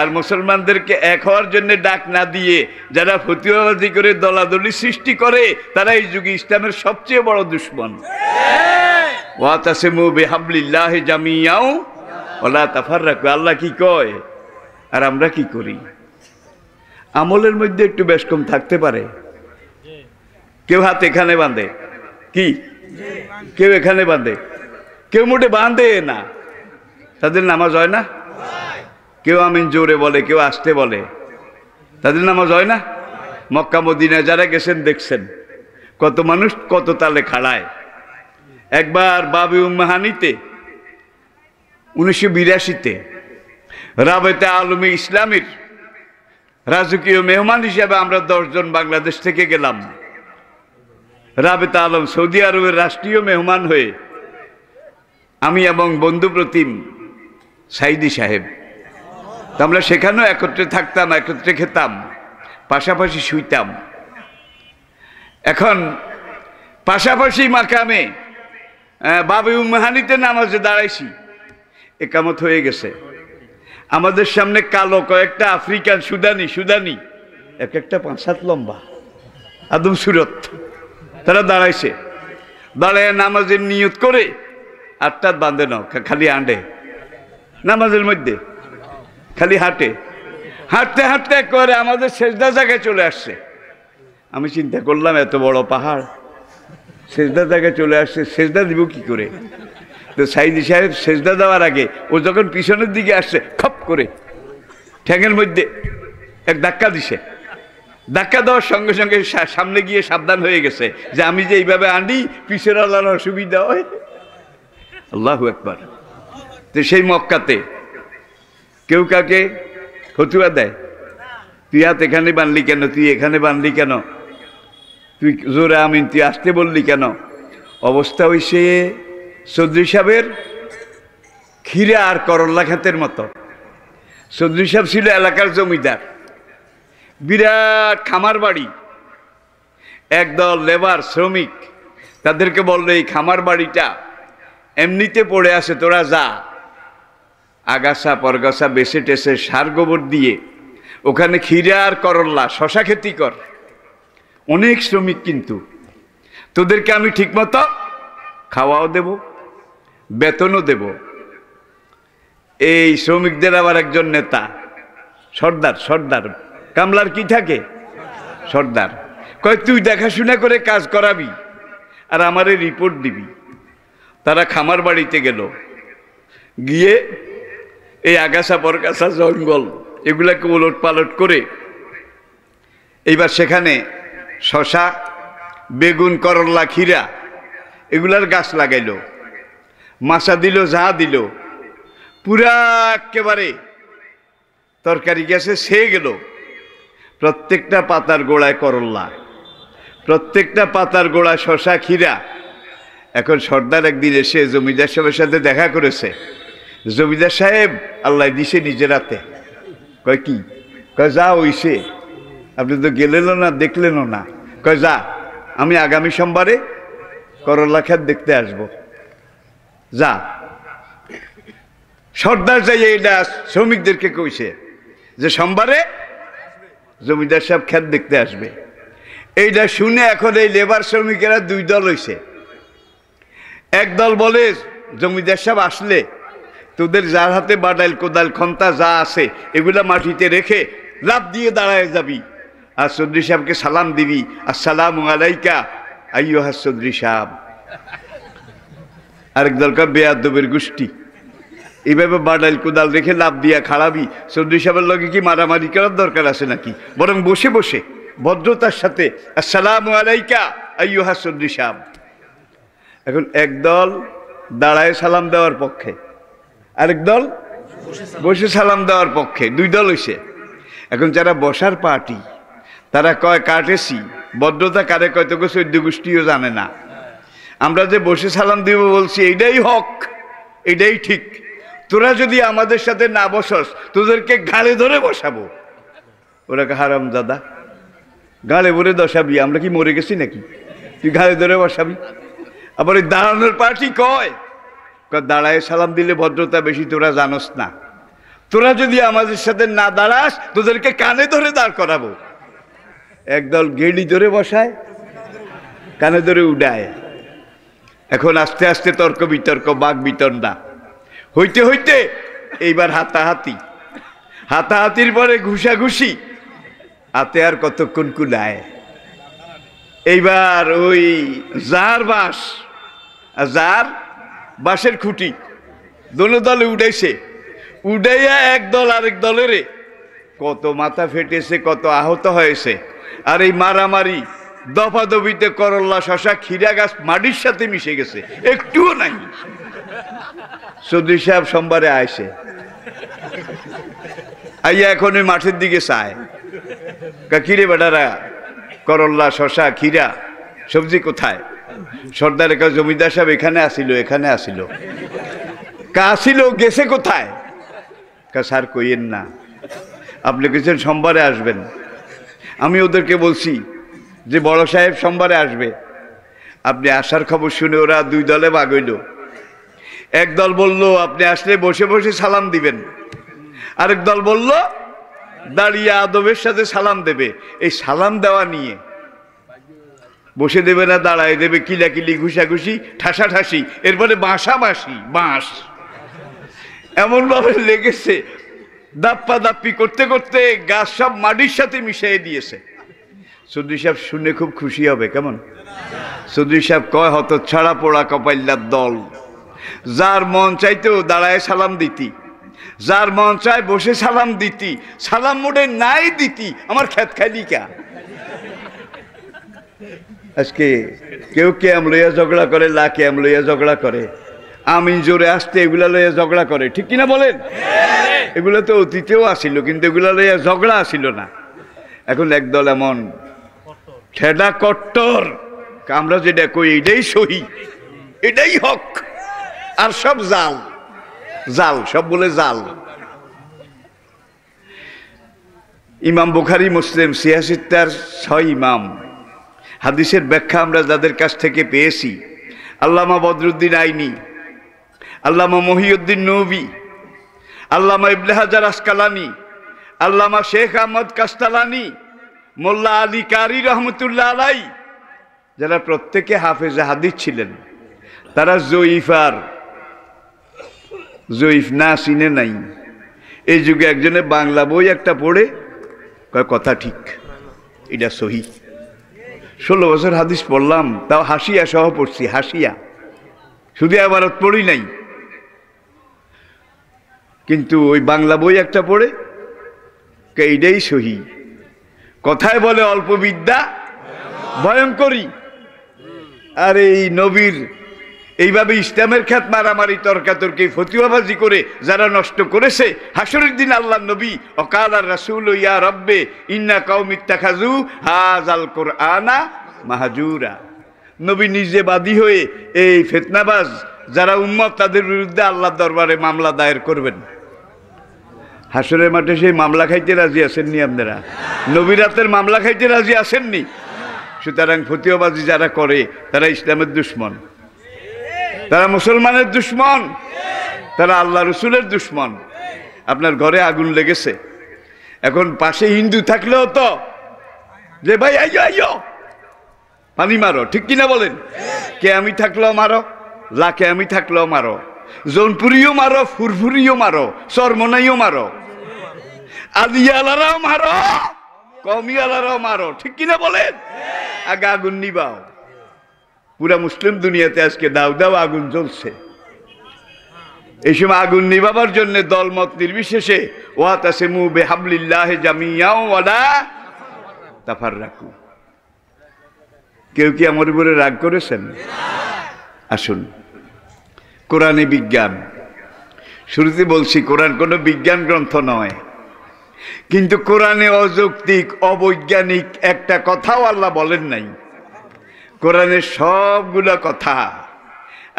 আর মুসলমানদেরকে এক হওয়ার জন্য ডাক না দিয়ে যারা ফতুয়াবাজি করে দলাদলি সৃষ্টি করে তারা এই যুগে ইসলামের সবচেয়ে বড় দুশ্মন ওয়াতাসেমু বেহাবলিল্লাহ জামিয়াও ওলা তাফার রাখো আল্লাহ কি কয় আর আমরা কি করি আমলের মধ্যে একটু বেশ কম থাকতে পারে কেউ হাত এখানে বাঁধে কি কেউ এখানে বাঁধে কেউ মোটে বাঁধে না তাদের নামাজ হয় না কেউ আমিন জোরে বলে কেউ আসতে বলে তাদের নামাজ হয় না মক্কা মদিনা যারা গেছেন দেখছেন কত মানুষ কত তালে খাড়ায় একবার বাবি উম্মাহানিতে উনিশশো বিরাশিতে রাবেতা আলমী ইসলামের রাজকীয় মেহমান হিসাবে আমরা দশজন বাংলাদেশ থেকে গেলাম রাবেতা আলম সৌদি আরবের রাষ্ট্রীয় মেহমান হয়ে আমি এবং বন্ধু প্রতিম সাইদি সাহেব তো আমরা সেখানেও একত্রে থাকতাম একত্রে খেতাম পাশাপাশি শুইতাম এখন পাশাপাশি মাকামে বাবু মেহানিতে নামাজে দাঁড়াইছি একামত হয়ে গেছে আমাদের সামনে কালো কয়েকটা আফ্রিকান সুদানি সুদানি এক একটা পাঁচ সাত লম্বা আদম সুরত তারা দাঁড়াইছে দাঁড়ায় নামাজের নিয়ত করে আটটা বাঁধে নাও খালি আন্ডে নামাজের মধ্যে খালি হাঁটে হাঁটতে হাঁটতে করে আমাদের সেজদা জায়গায় চলে আসছে আমি চিন্তা করলাম এত বড় পাহাড় সেজদা জায়গায় চলে আসছে শেষদা দিব কি করে তো সাইদি সাহেব সেজদা দেওয়ার আগে ও যখন পিছনের দিকে আসছে খপ করে ঠ্যাঙের মধ্যে এক ধাক্কা দিছে ধাক্কা দেওয়ার সঙ্গে সঙ্গে সামনে গিয়ে সাবধান হয়ে গেছে যে আমি যে এইভাবে আনি পিছের আল্লাহর অসুবিধা হয় আল্লাহ একবার তো সেই মক্কাতে কেউ কাকে ফতুয়া দেয় তুই হাত এখানে বানলি কেন তুই এখানে বানলি কেন তুই জোরে আমিন তুই আসতে বললি কেন অবস্থা হয়েছে চৌধুরী সাহেবের ক্ষীরা আর করল্লা খাতের মতো চৌধুরী সাহেব ছিল এলাকার জমিদার বিরাট খামার বাড়ি একদল লেবার শ্রমিক তাদেরকে বললো এই খামার বাড়িটা এমনিতে পড়ে আছে তোরা যা আগাছা পরগাছা বেছে টেসে সার গোবর দিয়ে ওখানে ক্ষীরা আর করল্লা শশা খেতি কর অনেক শ্রমিক কিন্তু তোদেরকে আমি ঠিকমতো খাওয়াও দেবো বেতনও দেব এই শ্রমিকদের আবার একজন নেতা সর্দার সর্দার কামলার কি থাকে সর্দার কয় তুই দেখাশোনা করে কাজ করাবি আর আমারে রিপোর্ট দিবি তারা খামার বাড়িতে গেল গিয়ে এই আগাছা বরগাছা জঙ্গল এগুলাকে ওলট পালট করে এইবার সেখানে শশা বেগুন করল্লা খিরা এগুলার গাছ লাগাইলো মাসা দিল যা দিল পুরা একেবারে তরকারি গেছে সে গেল প্রত্যেকটা পাতার গোড়ায় করল্লা প্রত্যেকটা পাতার গোড়ায় শশা ক্ষীরা এখন সর্দার একদিন এসে জমিদার সাহেবের সাথে দেখা করেছে জমিদার সাহেব আল্লাহ দিছে নিজের হাতে কয় কি কয় যা ওইসে আপনি তো গেলেনও না দেখলেনও না কয় যা আমি আগামী সোমবারে করলা খেত দেখতে আসবো যা সর্দার যাই এটা শ্রমিকদেরকে কইছে যে সোমবারে জমিদার সাহেব খ্যাত দেখতে আসবে এইটা শুনে এখন এই লেবার শ্রমিকেরা দুই দল হয়েছে এক দল বলে জমিদার সাহেব আসলে তোদের যার হাতে বাডাইল কোদাল খন্তা যা আছে এগুলা মাটিতে রেখে লাভ দিয়ে দাঁড়ায় যাবি আর চৌধুরী সাহেবকে সালাম দিবি আসসালাম আলাইকা হাস চৌধুরী সাহেব আরেক দলকার বেয়াদবের গোষ্ঠী এইভাবে বাডাইল কোদাল রেখে লাভ দিয়া খাড়াবি চৌধুরী সাহেবের লগে কি মারামারি করার দরকার আছে নাকি বরং বসে বসে ভদ্রতার সাথে আসসালাম আলাইকা আইহা চৌধুরী সাহেব এখন একদল দাঁড়ায় সালাম দেওয়ার পক্ষে আরেক দল বসে সালাম দেওয়ার পক্ষে দুই দল হয়েছে এখন যারা বসার পার্টি তারা কয় কাটেছি ভদ্রতা কারে কয় তোকে চৈদ্য গোষ্ঠীও জানে না আমরা যে বসে সালাম দিব বলছি এইটাই হক এটাই ঠিক তোরা যদি আমাদের সাথে না বসস তোদেরকে গালে ধরে বসাবো ওরা হারাম দাদা গালে ভরে দশাবি আমরা কি মরে গেছি নাকি তুই গালে ধরে বসাবি আবার ওই দাঁড়ানোর পার্টি কয় দাঁড়ায় সালাম দিলে ভদ্রতা বেশি তোরা জানস না তোরা যদি আমাদের সাথে না দাঁড়াস তোদেরকে কানে ধরে দাঁড় করাবো একদল গেড়ি ধরে বসায় কানে ধরে উডায় এখন আস্তে আস্তে তর্ক বিতর্ক বাঘ বিতন্ডা হইতে হইতে এইবার হাতাহাতি হাতাহাতির পরে ঘুষাঘুষি হাতে আর কতক্ষণ কুলায় এইবার ওই যার বাস আর যার বাঁশের খুঁটি দলে দলে উঠাইছে উডাইয়া এক দল আরেক দলেরে কত মাথা ফেটেছে কত আহত হয়েছে আর এই মারামারি দফাদফিতে করল্লা শশা ক্ষীরা গাছ মাটির সাথে মিশে গেছে একটুও নাই চৌধুরী সাহেব সোমবারে আইসে আইয়া এখন ওই মাঠের দিকে চায় কিরে বেটারা করল্লা শশা ক্ষীরা সবজি কোথায় সর্দার একা জমিদার সাহেব এখানে আসিল এখানে আসিল কা আসিল গেছে কোথায় কা স্যার কইয়েন না আপনি গেছেন সোমবারে আসবেন আমি ওদেরকে বলছি যে বড় সাহেব সোমবারে আসবে আপনি আসার খবর শুনে ওরা দুই দলে ভাগ হইল এক দল বলল আপনি আসলে বসে বসে সালাম দিবেন আরেক দল বলল দাঁড়িয়ে আদবের সাথে সালাম দেবে এই সালাম দেওয়া নিয়ে বসে দেবে না দাঁড়ায় দেবে কিলাকিলি ঘুষাঘুষি ঠাসাঠাসি এরপরে বাসি বাঁশ এমনভাবে লেগেছে দাপ্পা দাপ্পি করতে করতে গাছ সব মাটির সাথে মিশিয়ে দিয়েছে চৌধুরী সাহেব শুনে খুব খুশি হবে কেমন চৌধুরী সাহেব কয় হত ছাড়া পোড়া কপাইল্লার দল যার মন চাইতেও দাঁড়ায় সালাম দিতি যার মন চায় বসে সালাম দিতি সালাম মোড়ে নাই দিতি আমার খ্যাত খাইলি কা আজকে কেউ আম লইয়া ঝগড়া করে লা আম লইয়া ঝগড়া করে আমি জোরে আসতে এগুলা লইয়া ঝগড়া করে ঠিক কিনা বলেন এগুলো তো অতীতেও আসিল কিন্তু এগুলা লইয়া ঝগড়া আসিল না এখন একদল এমন ঠেডা কট্টর আমরা যেটা কই এটাই সহি এটাই হক আর সব জাল জাল সব বলে জাল ইমাম বুখারি মুসলিম সিয়াসিত্তার ছয় ইমাম হাদিসের ব্যাখ্যা আমরা যাদের কাছ থেকে পেয়েছি আল্লামা বদরুদ্দিন আইনি আল্লামা মহিউদ্দিন নবী আল্লামা ইবলেহাজার হাজার আসকালানি আল্লামা শেখ আহমদ কাস্তালানি মোল্লা আলী কারি রহমতুল্লাহ আলাই যারা প্রত্যেকে হাফেজ হাদিস ছিলেন তারা জয়ীফার জয়ীফ না চিনে নাই এই যুগে একজনে বাংলা বই একটা পড়ে কথা ঠিক এটা সহি ষোলো বছর হাদিস পড়লাম তাও হাসিয়া সহ পড়ছি হাসিয়া শুধু আবার পড়ি নাই কিন্তু ওই বাংলা বই একটা পড়ে এইটাই সহি কথায় বলে অল্প বিদ্যা ভয়ঙ্করী আর এই নবীর এইভাবে ইসলামের খ্যাত মারামারি তর্কাতর্কি ফতিবাবাজি করে যারা নষ্ট করেছে হাসরের দিন আল্লাহ নবী অকাল আর রাসুল ইয়া রব্বে ইন্না কৌমিত্তা খাজু হাজ আল কোরআনা মাহাজুরা নবী নিজে বাদী হয়ে এই ফেতনাবাজ যারা উম্মত তাদের বিরুদ্ধে আল্লাহ দরবারে মামলা দায়ের করবেন হাসরের মাঠে সেই মামলা খাইতে রাজি আসেননি আপনারা নবীরাতের মামলা খাইতে রাজি আসেননি সুতরাং ফতিওবাজি যারা করে তারা ইসলামের দুশ্মন তারা মুসলমানের দুশ্মন তারা আল্লাহ রসুলের দুশ্মন আপনার ঘরে আগুন লেগেছে এখন পাশে হিন্দু থাকলেও তো যে ভাই আইয়ো আইয়ো পানি মারো ঠিক কিনা বলেন কে আমি থাকলেও মারো লাখে আমি থাকলেও মারো জৌনপুরিও মারো ফুরফুরিও মারো সরমনাইও মারো আদিয়ালারাও মারো কমিয়ালারাও মারো ঠিক কিনা বলেন আগে আগুন নিবাও পুরা মুসলিম দুনিয়াতে আজকে দাও দাও আগুন জ্বলছে এই সময় আগুন নিবাবার জন্য দলমত নির্বিশেষে ওয়া তাসেমু বেহাবলিল্লাহ জামিয়াও ওয়ালা তাফার রাখু কেউ কি আমার উপরে রাগ করেছেন আসুন কোরআনে বিজ্ঞান শুরুতে বলছি কোরআন কোনো বিজ্ঞান গ্রন্থ নয় কিন্তু কোরআনে অযৌক্তিক অবৈজ্ঞানিক একটা কথাও আল্লাহ বলেন নাই কোরআনের সবগুলা কথা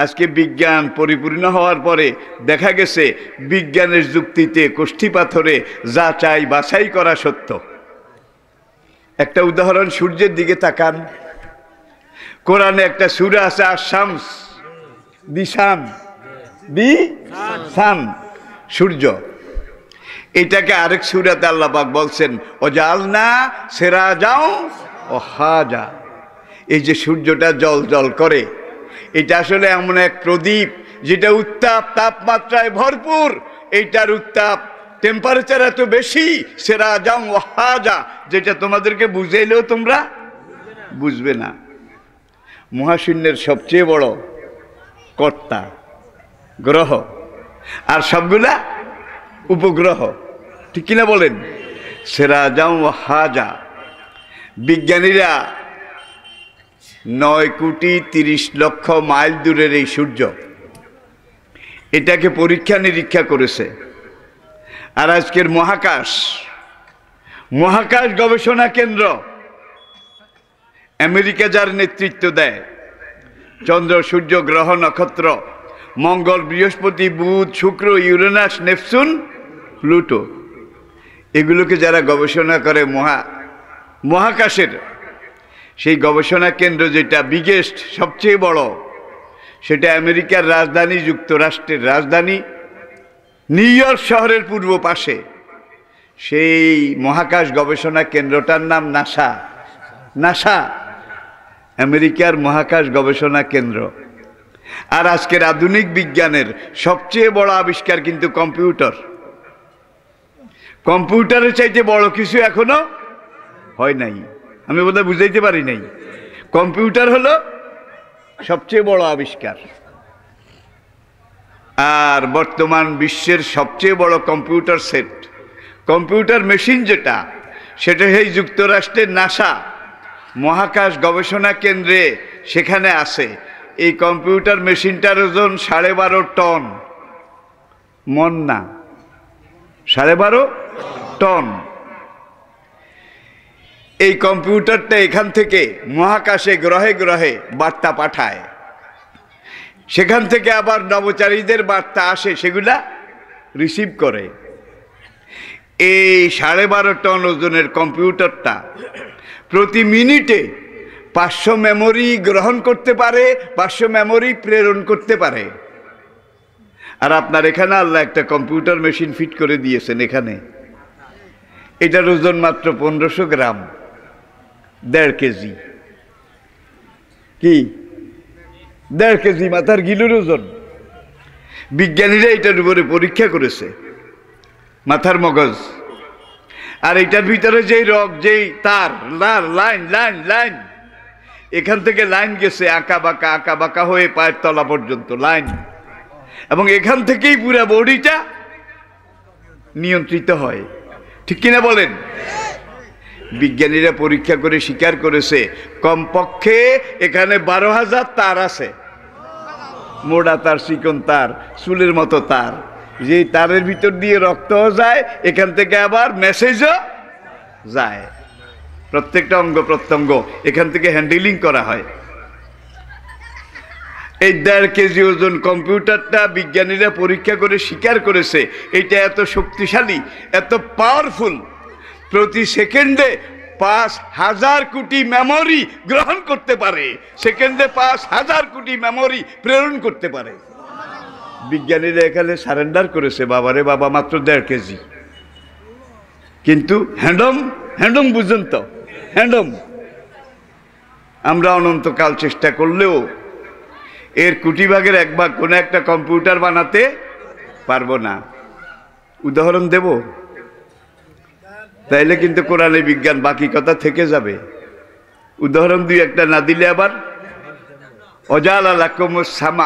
আজকে বিজ্ঞান পরিপূর্ণ হওয়ার পরে দেখা গেছে বিজ্ঞানের যুক্তিতে কোষ্ঠী পাথরে যা চাই বাছাই করা সত্য একটা উদাহরণ সূর্যের দিকে তাকান কোরআনে একটা সুরা আছে আর শামস দিশাম দি সাম সূর্য এটাকে আরেক সুরাতে আল্লাপাক বলছেন অজাল না সেরা যাও ও হাজা এই যে সূর্যটা জল জল করে এটা আসলে এমন এক প্রদীপ যেটা উত্তাপ তাপমাত্রায় ভরপুর এইটার উত্তাপ টেম্পারেচার এত বেশি সেরা যাও হাজা যেটা তোমাদেরকে বুঝাইলেও তোমরা বুঝবে না মহাশূন্যের সবচেয়ে বড় কর্তা গ্রহ আর সবগুলা উপগ্রহ ঠিক কিনা বলেন সেরাজাম হাজা বিজ্ঞানীরা নয় কোটি তিরিশ লক্ষ মাইল দূরের এই সূর্য এটাকে পরীক্ষা নিরীক্ষা করেছে আর আজকের মহাকাশ মহাকাশ গবেষণা কেন্দ্র আমেরিকা যার নেতৃত্ব দেয় চন্দ্র সূর্য গ্রহ নক্ষত্র মঙ্গল বৃহস্পতি বুধ শুক্র ইউরেনাস নেপসুন প্লুটো এগুলোকে যারা গবেষণা করে মহা মহাকাশের সেই গবেষণা কেন্দ্র যেটা বিগেস্ট সবচেয়ে বড় সেটা আমেরিকার রাজধানী যুক্তরাষ্ট্রের রাজধানী নিউ ইয়র্ক শহরের পূর্ব পাশে সেই মহাকাশ গবেষণা কেন্দ্রটার নাম নাসা নাসা আমেরিকার মহাকাশ গবেষণা কেন্দ্র আর আজকের আধুনিক বিজ্ঞানের সবচেয়ে বড় আবিষ্কার কিন্তু কম্পিউটার কম্পিউটারের চাইতে বড় কিছু এখনো হয় নাই আমি বোধহয় বুঝাইতে পারি নাই কম্পিউটার হলো সবচেয়ে বড় আবিষ্কার আর বর্তমান বিশ্বের সবচেয়ে বড় কম্পিউটার সেট কম্পিউটার মেশিন যেটা সেটা সেই যুক্তরাষ্ট্রের নাসা মহাকাশ গবেষণা কেন্দ্রে সেখানে আছে এই কম্পিউটার মেশিনটার ওজন সাড়ে বারো টন মন না সাড়ে বারো টন এই কম্পিউটারটা এখান থেকে মহাকাশে গ্রহে গ্রহে বার্তা পাঠায় সেখান থেকে আবার নবচারীদের বার্তা আসে সেগুলা রিসিভ করে এই সাড়ে বারো টন ওজনের কম্পিউটারটা প্রতি মিনিটে পাঁচশো মেমোরি গ্রহণ করতে পারে পাঁচশো মেমোরি প্রেরণ করতে পারে আর আপনার এখানে আল্লাহ একটা কম্পিউটার মেশিন ফিট করে দিয়েছেন এখানে এটার ওজন মাত্র পনেরোশো গ্রাম দেড় কেজি কি দেড় কেজি মাথার গিলুর ওজন বিজ্ঞানীরা এটার উপরে পরীক্ষা করেছে মাথার মগজ আর এটার ভিতরে যেই রব যেই তার লাল লাইন লাইন লাইন এখান থেকে লাইন গেছে আঁকা বাঁকা আঁকা বাঁকা হয়ে পায়ের তলা পর্যন্ত লাইন এবং এখান থেকেই পুরো বডিটা নিয়ন্ত্রিত হয় ঠিক কিনা বলেন বিজ্ঞানীরা পরীক্ষা করে স্বীকার করেছে কমপক্ষে এখানে বারো হাজার তার আছে মোড়া তার চিকন তার চুলের মতো তার যে তারের ভিতর দিয়ে রক্তও যায় এখান থেকে আবার মেসেজও যায় প্রত্যেকটা অঙ্গ প্রত্যঙ্গ এখান থেকে হ্যান্ডেলিং করা হয় এই দেড় কেজি ওজন কম্পিউটারটা বিজ্ঞানীরা পরীক্ষা করে স্বীকার করেছে এটা এত শক্তিশালী এত পাওয়ারফুল প্রতি সেকেন্ডে পাঁচ হাজার কোটি মেমোরি গ্রহণ করতে পারে সেকেন্ডে পাঁচ হাজার কোটি মেমোরি প্রেরণ করতে পারে বিজ্ঞানীরা এখানে সারেন্ডার করেছে বাবারে বাবা মাত্র দেড় কেজি কিন্তু হ্যান্ডম হ্যান্ডম বুঝুন তো হ্যান্ডম আমরা অনন্তকাল চেষ্টা করলেও এর কুটি ভাগের এক ভাগ কোনো একটা কম্পিউটার বানাতে পারবো না উদাহরণ দেব তাইলে কিন্তু কোরআনে বিজ্ঞান বাকি কথা থেকে যাবে উদাহরণ দুই একটা না দিলে আবার অজাল আলাকুম সামা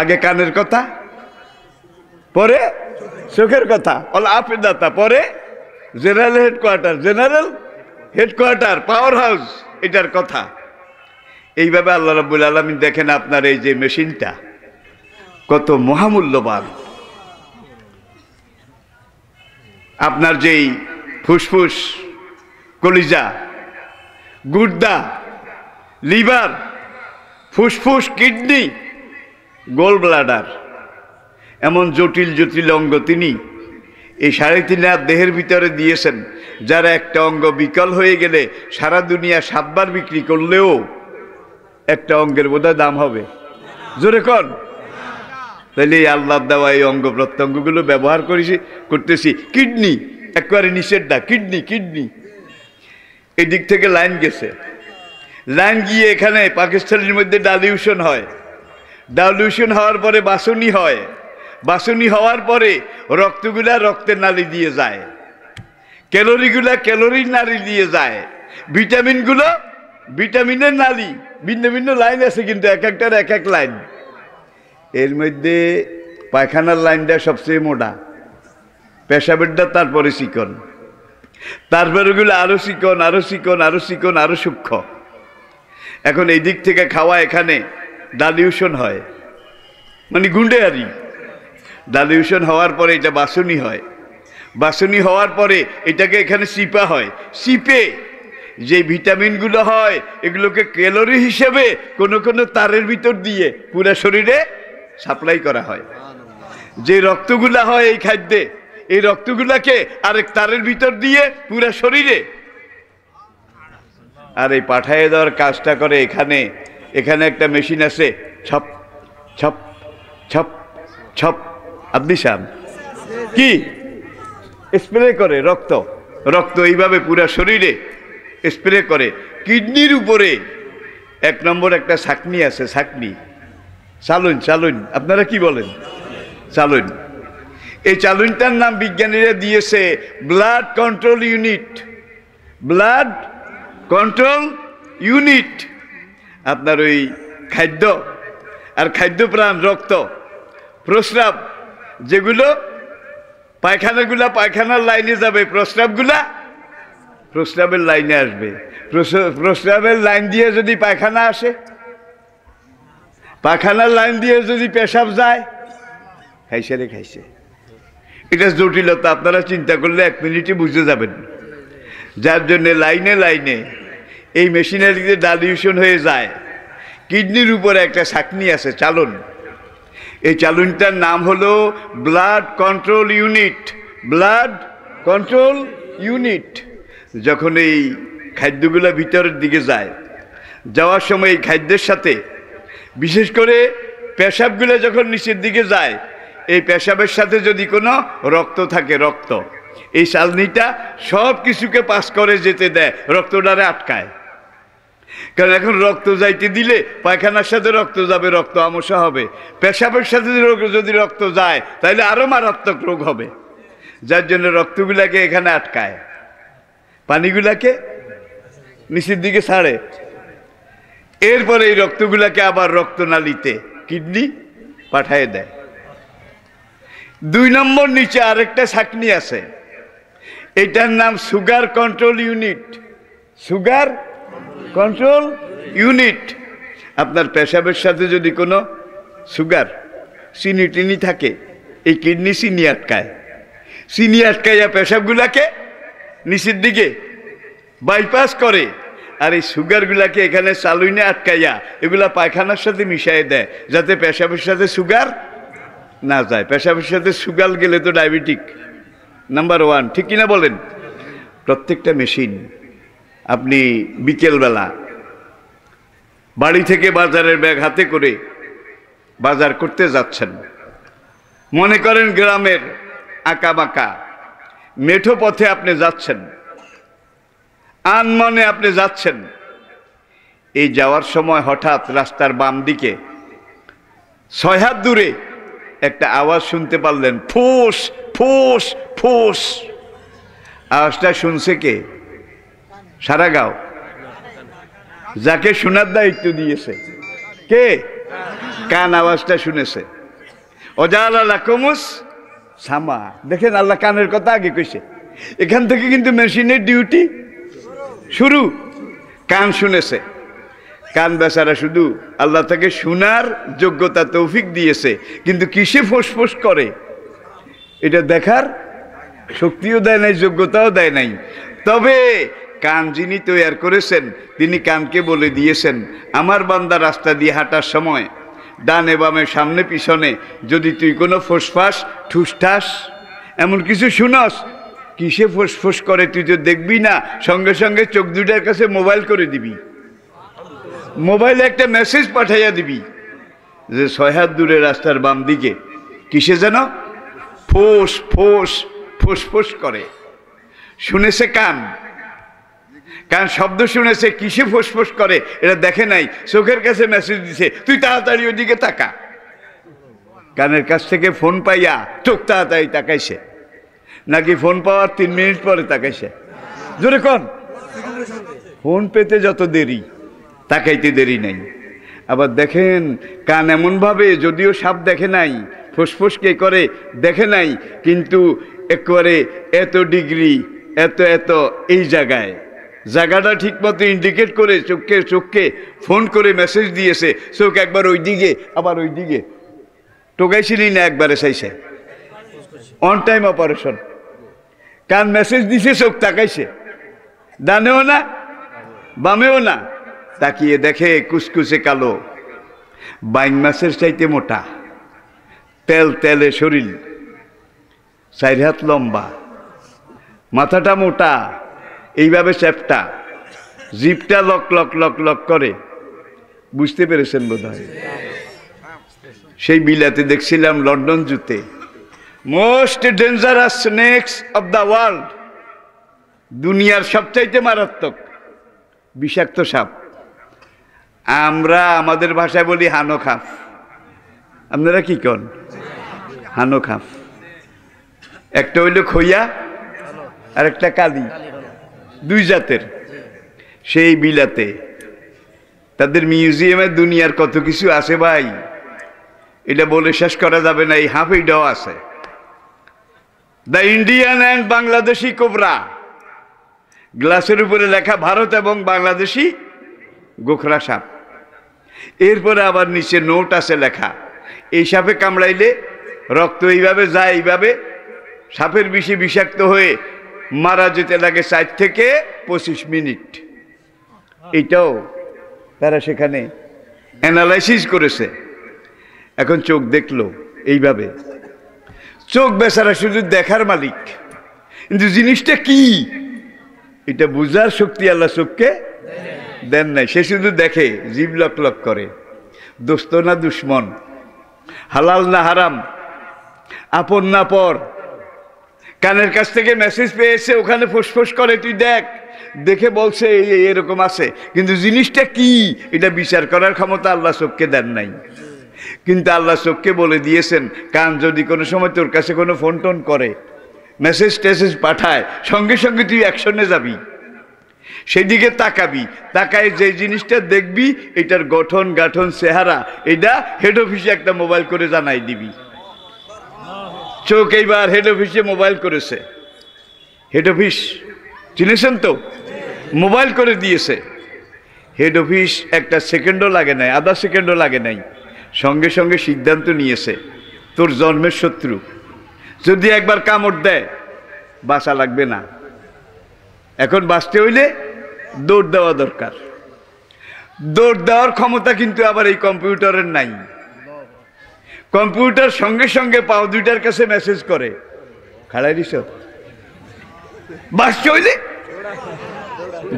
আগে কানের কথা পরে চোখের কথা অল দাতা পরে general headquarter general headquarter power house এটার কথা এইভাবে আল্লাহ রাবুল আলমিন দেখেন আপনার এই যে মেশিনটা কত মহামূল্যবান আপনার যেই ফুসফুস কলিজা গুর্দা লিভার ফুসফুস কিডনি গোল ব্লাডার এমন জটিল জটিল অঙ্গ তিনি এই সাড়ে তিন হাত দেহের ভিতরে দিয়েছেন যারা একটা অঙ্গ বিকল হয়ে গেলে সারা দুনিয়া সাতবার বিক্রি করলেও একটা অঙ্গের বোধহয় দাম হবে জোরে কন তাহলে এই আল্লাহ দেওয়া এই অঙ্গ প্রত্যঙ্গগুলো ব্যবহার করেছি করতেছি কিডনি একবারে নিষেধটা কিডনি কিডনি এই দিক থেকে লাইন গেছে লাইন গিয়ে এখানে পাকিস্তানের মধ্যে ডালিউশন হয় ডাউলিউশন হওয়ার পরে বাসনি হয় বাসনি হওয়ার পরে রক্তগুলা রক্তের নালি দিয়ে যায় ক্যালোরিগুলা ক্যালোরির নালি দিয়ে যায় ভিটামিনগুলো ভিটামিনের নালি ভিন্ন ভিন্ন লাইন আছে কিন্তু এক একটার এক এক লাইন এর মধ্যে পায়খানার লাইনটা সবচেয়ে মোটা পেশাবেরটা তারপরে চিকন তারপরে ওগুলো আরও চিকন আরও চিকন আরও চিকন আরও সূক্ষ্ম এখন এই দিক থেকে খাওয়া এখানে ডালিউশন হয় মানে গুন্ডেয়ারি ডালিউশন হওয়ার পরে এটা বাসনি হয় বাসনি হওয়ার পরে এটাকে এখানে সিপা হয় সিপে যে ভিটামিনগুলো হয় এগুলোকে ক্যালোরি হিসেবে কোনো কোনো তারের ভিতর দিয়ে পুরো শরীরে সাপ্লাই করা হয় যে রক্তগুলা হয় এই খাদ্যে এই রক্তগুলাকে আরেক তারের ভিতর দিয়ে পুরো শরীরে আর এই পাঠায় দেওয়ার কাজটা করে এখানে এখানে একটা মেশিন আছে ছপ ছপ ছপ ছপ আপনি সান কি স্প্রে করে রক্ত রক্ত এইভাবে পুরা শরীরে স্প্রে করে কিডনির উপরে এক নম্বর একটা সাকনি আছে সাকনি চালুন চালুন আপনারা কি বলেন চালুন এই চালুনটার নাম বিজ্ঞানীরা দিয়েছে blood control unit blood control unit আপনার ওই খাদ্য আর খাদ্য প্রাণ রক্ত প্রস্রাব যেগুলো পায়খানাগুলা পায়খানার লাইনে যাবে প্রস্রাবগুলা প্রস্রাবের লাইনে আসবে প্রস্রাবের লাইন দিয়ে যদি পায়খানা আসে পায়খানার লাইন দিয়ে যদি পেশাব যায় খাইছে রে খাইছে এটা জটিলতা আপনারা চিন্তা করলে এক মিনিটে বুঝে যাবেন যার জন্যে লাইনে লাইনে এই মেশিনারিতে ডালিউশন হয়ে যায় কিডনির উপরে একটা ছাকনি আছে চালন এই চালনটার নাম হলো blood control unit blood control unit যখন এই খাদ্যগুলো ভিতরের দিকে যায় যাওয়ার সময় এই খাদ্যের সাথে বিশেষ করে পেশাবগুলো যখন নিচের দিকে যায় এই পেশাবের সাথে যদি কোনো রক্ত থাকে রক্ত এই চালনিটা সব কিছুকে পাস করে যেতে দেয় রক্তটারে আটকায় কারণ এখন রক্ত যাইতে দিলে পায়খানার সাথে রক্ত যাবে রক্ত আমসা হবে পেশাবের সাথে যদি রক্ত যায় তাহলে আরও মারাত্মক রোগ হবে যার জন্য রক্তগুলাকে এখানে আটকায় পানিগুলাকে নিচের দিকে ছাড়ে এরপরে এই রক্তগুলাকে আবার রক্তনালিতে কিডনি পাঠায় দেয় দুই নম্বর নিচে আরেকটা ছাকনি আছে এটার নাম sugar control unit sugar control unit আপনার পেশাবের সাথে যদি কোনো সুগার চিনি টিনি থাকে এই কিডনি চিনি আটকায় চিনি আটকাইয়া পেশাবগুলাকে নিচের দিকে বাইপাস করে আর এই সুগারগুলাকে এখানে চালুইনে আটকাইয়া এগুলা পায়খানার সাথে মিশাই দেয় যাতে পেশাবের সাথে সুগার না যায় পেশাবের সাথে সুগার গেলে তো ডায়াবেটিক নাম্বার ওয়ান ঠিক কিনা বলেন প্রত্যেকটা মেশিন আপনি বিকেলবেলা বাড়ি থেকে বাজারের ব্যাগ হাতে করে বাজার করতে যাচ্ছেন মনে করেন গ্রামের আঁকাবাঁকা মেঠো পথে আপনি যাচ্ছেন মনে আপনি যাচ্ছেন এই যাওয়ার সময় হঠাৎ রাস্তার বাম দিকে ছয় হাত দূরে একটা আওয়াজ শুনতে পারলেন ফোস ফোস ফোস আওয়াজটা শুনছে কে সারা গাও যাকে শোনার দায়িত্ব দিয়েছে কে কান আওয়াজটা শুনেছে অজাল সামা দেখেন আল্লাহ কানের কথা আগে কইছে এখান থেকে কিন্তু মেশিনের ডিউটি শুরু কান শুনেছে কান বেচারা শুধু আল্লাহ তাকে শোনার যোগ্যতা তৌফিক দিয়েছে কিন্তু কিসে ফোসফোস করে এটা দেখার শক্তিও দেয় নাই যোগ্যতাও দেয় নাই তবে কান যিনি তৈয়ার করেছেন তিনি কানকে বলে দিয়েছেন আমার বান্দা রাস্তা দিয়ে হাঁটার সময় ডানে বামে সামনে পিছনে যদি তুই কোনো ফোসফাস ঠুসঠাস এমন কিছু শুনস কিসে ফোসফোস করে তুই তো দেখবি না সঙ্গে সঙ্গে চোখ দুটার কাছে মোবাইল করে দিবি মোবাইলে একটা মেসেজ পাঠাইয়া দিবি যে ছয় হাত দূরে রাস্তার বাম দিকে কিসে যেন ফোস ফোস ফোসফোস করে শুনেছে কান কারণ শব্দ শুনেছে কিসে ফুসফুস করে এটা দেখে নাই চোখের কাছে মেসেজ দিছে তুই তাড়াতাড়ি ওদিকে তাকা কানের কাছ থেকে ফোন পাইয়া চোখ তাড়াতাড়ি তাকাইছে নাকি ফোন পাওয়ার তিন মিনিট পরে তাকাইছে জোরে কন ফোন পেতে যত দেরি তাকাইতে দেরি নাই আবার দেখেন কান এমনভাবে যদিও সাপ দেখে নাই ফুসফুসকে করে দেখে নাই কিন্তু একবারে এত ডিগ্রি এত এত এই জায়গায় জায়গাটা ঠিকমতো ইন্ডিকেট করে চোখকে চোখকে ফোন করে মেসেজ দিয়েছে চোখ একবার ওই দিকে আবার ওই দিকে টোকাইছিলি না একবারে চাইছে অন টাইম অপারেশন কান মেসেজ দিছে চোখ তাকাইছে ডানেও না বামেও না তাকিয়ে দেখে কুচকুচে কালো বাইন মাছের চাইতে মোটা তেল তেলে শরীর চার হাত লম্বা মাথাটা মোটা এইভাবে চ্যাপটা জিপটা লক লক লক লক করে বুঝতে পেরেছেন বোধ সেই বিলাতে দেখছিলাম লন্ডন জুতে most dangerous snakes of the world দুনিয়ার সবচাইতে মারাত্মক বিষাক্ত সাপ আমরা আমাদের ভাষায় বলি হানো খাপ আপনারা কি কন হানো খাপ একটা হইল খইয়া আর একটা কালি দুই জাতের সেই বিলাতে তাদের মিউজিয়ামে দুনিয়ার কত কিছু আছে ভাই এটা বলে শেষ করা যাবে না এই হাফ এইটাও আছে the Indian and Bangladeshi cobra গ্লাসের উপরে লেখা ভারত এবং বাংলাদেশি গোখরা সাপ এরপরে আবার নিচে নোট আছে লেখা এই সাপে কামড়াইলে রক্ত এইভাবে যায় এইভাবে সাপের বিষে বিষাক্ত হয়ে মারা যেতে লাগে ষাট থেকে পঁচিশ মিনিট এটাও তারা সেখানে অ্যানালাইসিস করেছে এখন চোখ দেখলো এইভাবে চোখ বেচারা শুধু দেখার মালিক কিন্তু জিনিসটা কি এটা বুঝার শক্তি আল্লাহ চোখকে দেন নাই সে শুধু দেখে জীব লক লক করে দোস্ত না দুশ্মন হালাল না হারাম আপন না পর কানের কাছ থেকে মেসেজ পেয়েছে ওখানে ফুসফুস করে তুই দেখ দেখে বলছে এই এরকম আছে কিন্তু জিনিসটা কি এটা বিচার করার ক্ষমতা আল্লাহ চোখকে দেন নাই কিন্তু আল্লাহ চোখকে বলে দিয়েছেন কান যদি কোনো সময় তোর কাছে কোনো ফোন টোন করে মেসেজ টেসেজ পাঠায় সঙ্গে সঙ্গে তুই অ্যাকশনে যাবি সেদিকে তাকাবি তাকায় যে জিনিসটা দেখবি এটার গঠন গাঠন চেহারা এটা হেড অফিসে একটা মোবাইল করে জানাই দিবি চোখ এইবার হেড অফিসে মোবাইল করেছে হেড অফিস চিনেছেন তো মোবাইল করে দিয়েছে হেড অফিস একটা সেকেন্ডও লাগে নাই আধা সেকেন্ডও লাগে নাই সঙ্গে সঙ্গে সিদ্ধান্ত নিয়েছে তোর জন্মের শত্রু যদি একবার কামড় দেয় বাসা লাগবে না এখন বাঁচতে হইলে দৌড় দেওয়া দরকার দৌড় দেওয়ার ক্ষমতা কিন্তু আবার এই কম্পিউটারের নাই কম্পিউটার সঙ্গে সঙ্গে পাও দুইটার কাছে মেসেজ করে খাড়াই দিস বাস চইলে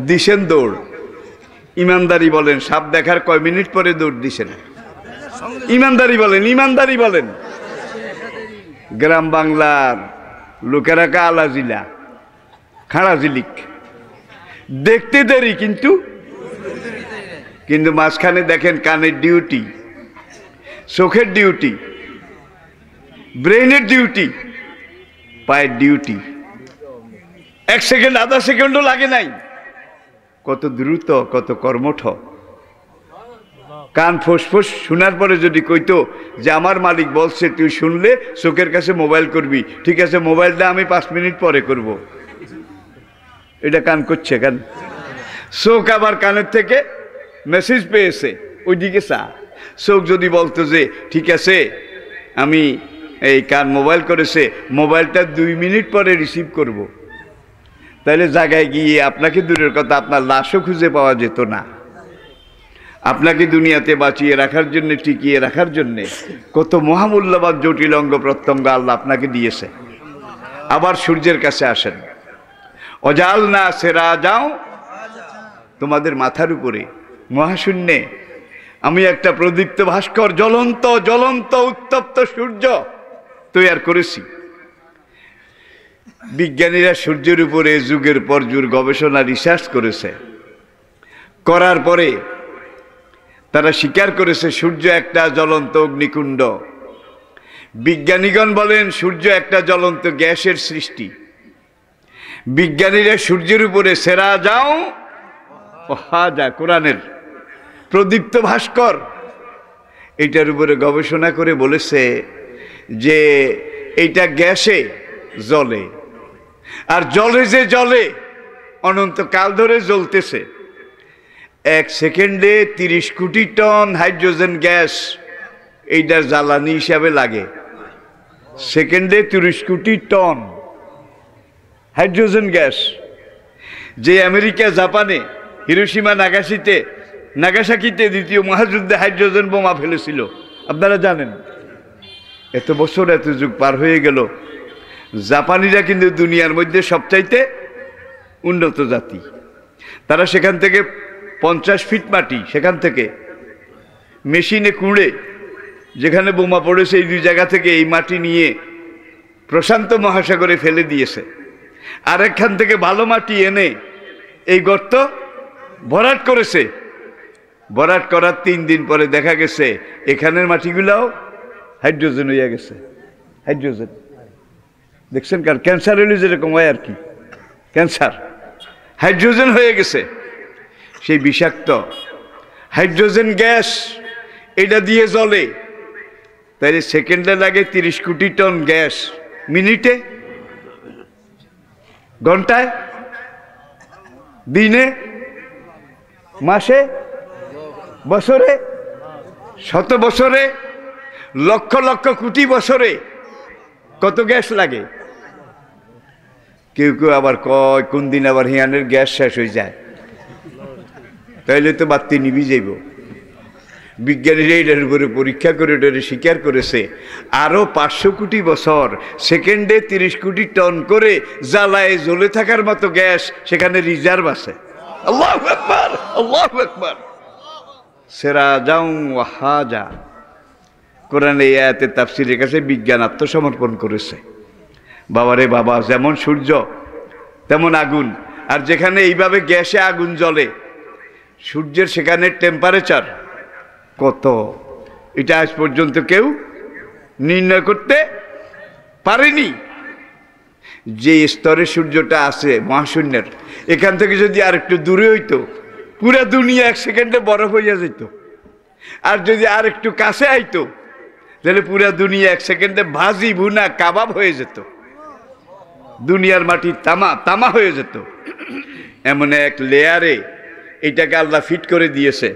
দিছেন দৌড় ইমানদারি বলেন সাপ দেখার কয় মিনিট পরে দৌড় দিছেন ইমানদারি বলেন ইমানদারি বলেন গ্রাম বাংলার লোকেরা কালা জিলা খাড়া জিলিক দেখতে দেরি কিন্তু কিন্তু মাঝখানে দেখেন কানের ডিউটি চোখের ডিউটি ব্রেনের ডিউটি পায়ের ডিউটি এক সেকেন্ড আধা সেকেন্ডও লাগে নাই কত দ্রুত কত কর্মঠ কান ফোসফোস শোনার পরে যদি কইতো যে আমার মালিক বলছে তুই শুনলে চোখের কাছে মোবাইল করবি ঠিক আছে মোবাইলটা আমি পাঁচ মিনিট পরে করব। এটা কান করছে কান চোখ আবার কানের থেকে মেসেজ পেয়েছে ওইদিকে চা চোখ যদি বলতো যে ঠিক আছে আমি এই কার মোবাইল করেছে মোবাইলটা দুই মিনিট পরে রিসিভ করব। তাহলে জায়গায় গিয়ে আপনাকে দূরের কথা আপনার লাশও খুঁজে পাওয়া যেত না আপনাকে দুনিয়াতে বাঁচিয়ে রাখার জন্য টিকিয়ে রাখার জন্যে কত মহামূল্যবান জটিল অঙ্গ প্রত্যঙ্গ আল্লাহ আপনাকে দিয়েছে আবার সূর্যের কাছে আসেন অজাল না সেরা যাও তোমাদের মাথার উপরে মহাশূন্যে আমি একটা প্রদীপ্ত ভাস্কর জ্বলন্ত জ্বলন্ত উত্তপ্ত সূর্য তৈয়ার করেছি বিজ্ঞানীরা সূর্যের উপরে যুগের পর যুগ গবেষণা রিসার্চ করেছে করার পরে তারা স্বীকার করেছে সূর্য একটা জ্বলন্ত অগ্নিকুণ্ড বিজ্ঞানীগণ বলেন সূর্য একটা জ্বলন্ত গ্যাসের সৃষ্টি বিজ্ঞানীরা সূর্যের উপরে সেরা যাও হা যা কোরআনের প্রদীপ্ত ভাস্কর এটার উপরে গবেষণা করে বলেছে যে এইটা গ্যাসে জলে আর জলে যে জলে অনন্তকাল ধরে জ্বলতেছে এক সেকেন্ডে তিরিশ কোটি টন হাইড্রোজেন গ্যাস এইটার জ্বালানি হিসাবে লাগে সেকেন্ডে তিরিশ কোটি টন হাইড্রোজেন গ্যাস যে আমেরিকা জাপানে হিরোসীমা নাগাসিতে নাগাসাকিতে দ্বিতীয় মহাযুদ্ধে হাইড্রোজেন বোমা ফেলেছিল আপনারা জানেন এত বছর এত যুগ পার হয়ে গেল জাপানিরা কিন্তু দুনিয়ার মধ্যে সবচাইতে উন্নত জাতি তারা সেখান থেকে পঞ্চাশ ফিট মাটি সেখান থেকে মেশিনে কুড়ে যেখানে বোমা পড়েছে এই দুই জায়গা থেকে এই মাটি নিয়ে প্রশান্ত মহাসাগরে ফেলে দিয়েছে আর একখান থেকে ভালো মাটি এনে এই গর্ত ভরাট করেছে বরাট করার তিন দিন পরে দেখা গেছে এখানের মাটিগুলাও হাইড্রোজেন হইয়া গেছে হাইড্রোজেন দেখছেন কার ক্যান্সার হলে যেরকম হয় আর কি ক্যান্সার হাইড্রোজেন হয়ে গেছে সেই বিষাক্ত হাইড্রোজেন গ্যাস এটা দিয়ে জ্বলে তাই সেকেন্ডে লাগে তিরিশ কোটি টন গ্যাস মিনিটে ঘন্টায় দিনে মাসে বছরে শত বছরে লক্ষ লক্ষ কোটি বছরে কত গ্যাস লাগে কেউ কেউ আবার কয় কোন দিন আবার হিয়ানের গ্যাস শেষ হয়ে যায় তাইলে তো বাতি নিবি যাইব বিজ্ঞানীরা এটার উপরে পরীক্ষা করে এটারে স্বীকার করেছে আরও পাঁচশো কোটি বছর সেকেন্ডে তিরিশ কোটি টন করে জ্বালায় জ্বলে থাকার মতো গ্যাস সেখানে রিজার্ভ আছে আল্লাহ আল্লাহ সেরাজাউ হাজা কোরআন এই আয়াতের তাফসিরের কাছে বিজ্ঞান আত্মসমর্পণ করেছে বাবারে বাবা যেমন সূর্য তেমন আগুন আর যেখানে এইভাবে গ্যাসে আগুন জ্বলে সূর্যের সেখানে টেম্পারেচার কত এটা আজ পর্যন্ত কেউ নির্ণয় করতে পারেনি যে স্তরে সূর্যটা আছে মহাশূন্যের এখান থেকে যদি আর একটু দূরে হইতো পুরো দুনিয়া এক সেকেন্ডে বরফ হইয়া যেত আর যদি আর একটু কাছে আইতো তাহলে পুরা দুনিয়া এক সেকেন্ডে ভাজি ভুনা কাবাব হয়ে যেত দুনিয়ার মাটি তামা তামা হয়ে যেত এমন এক লেয়ারে এটাকে আল্লাহ ফিট করে দিয়েছে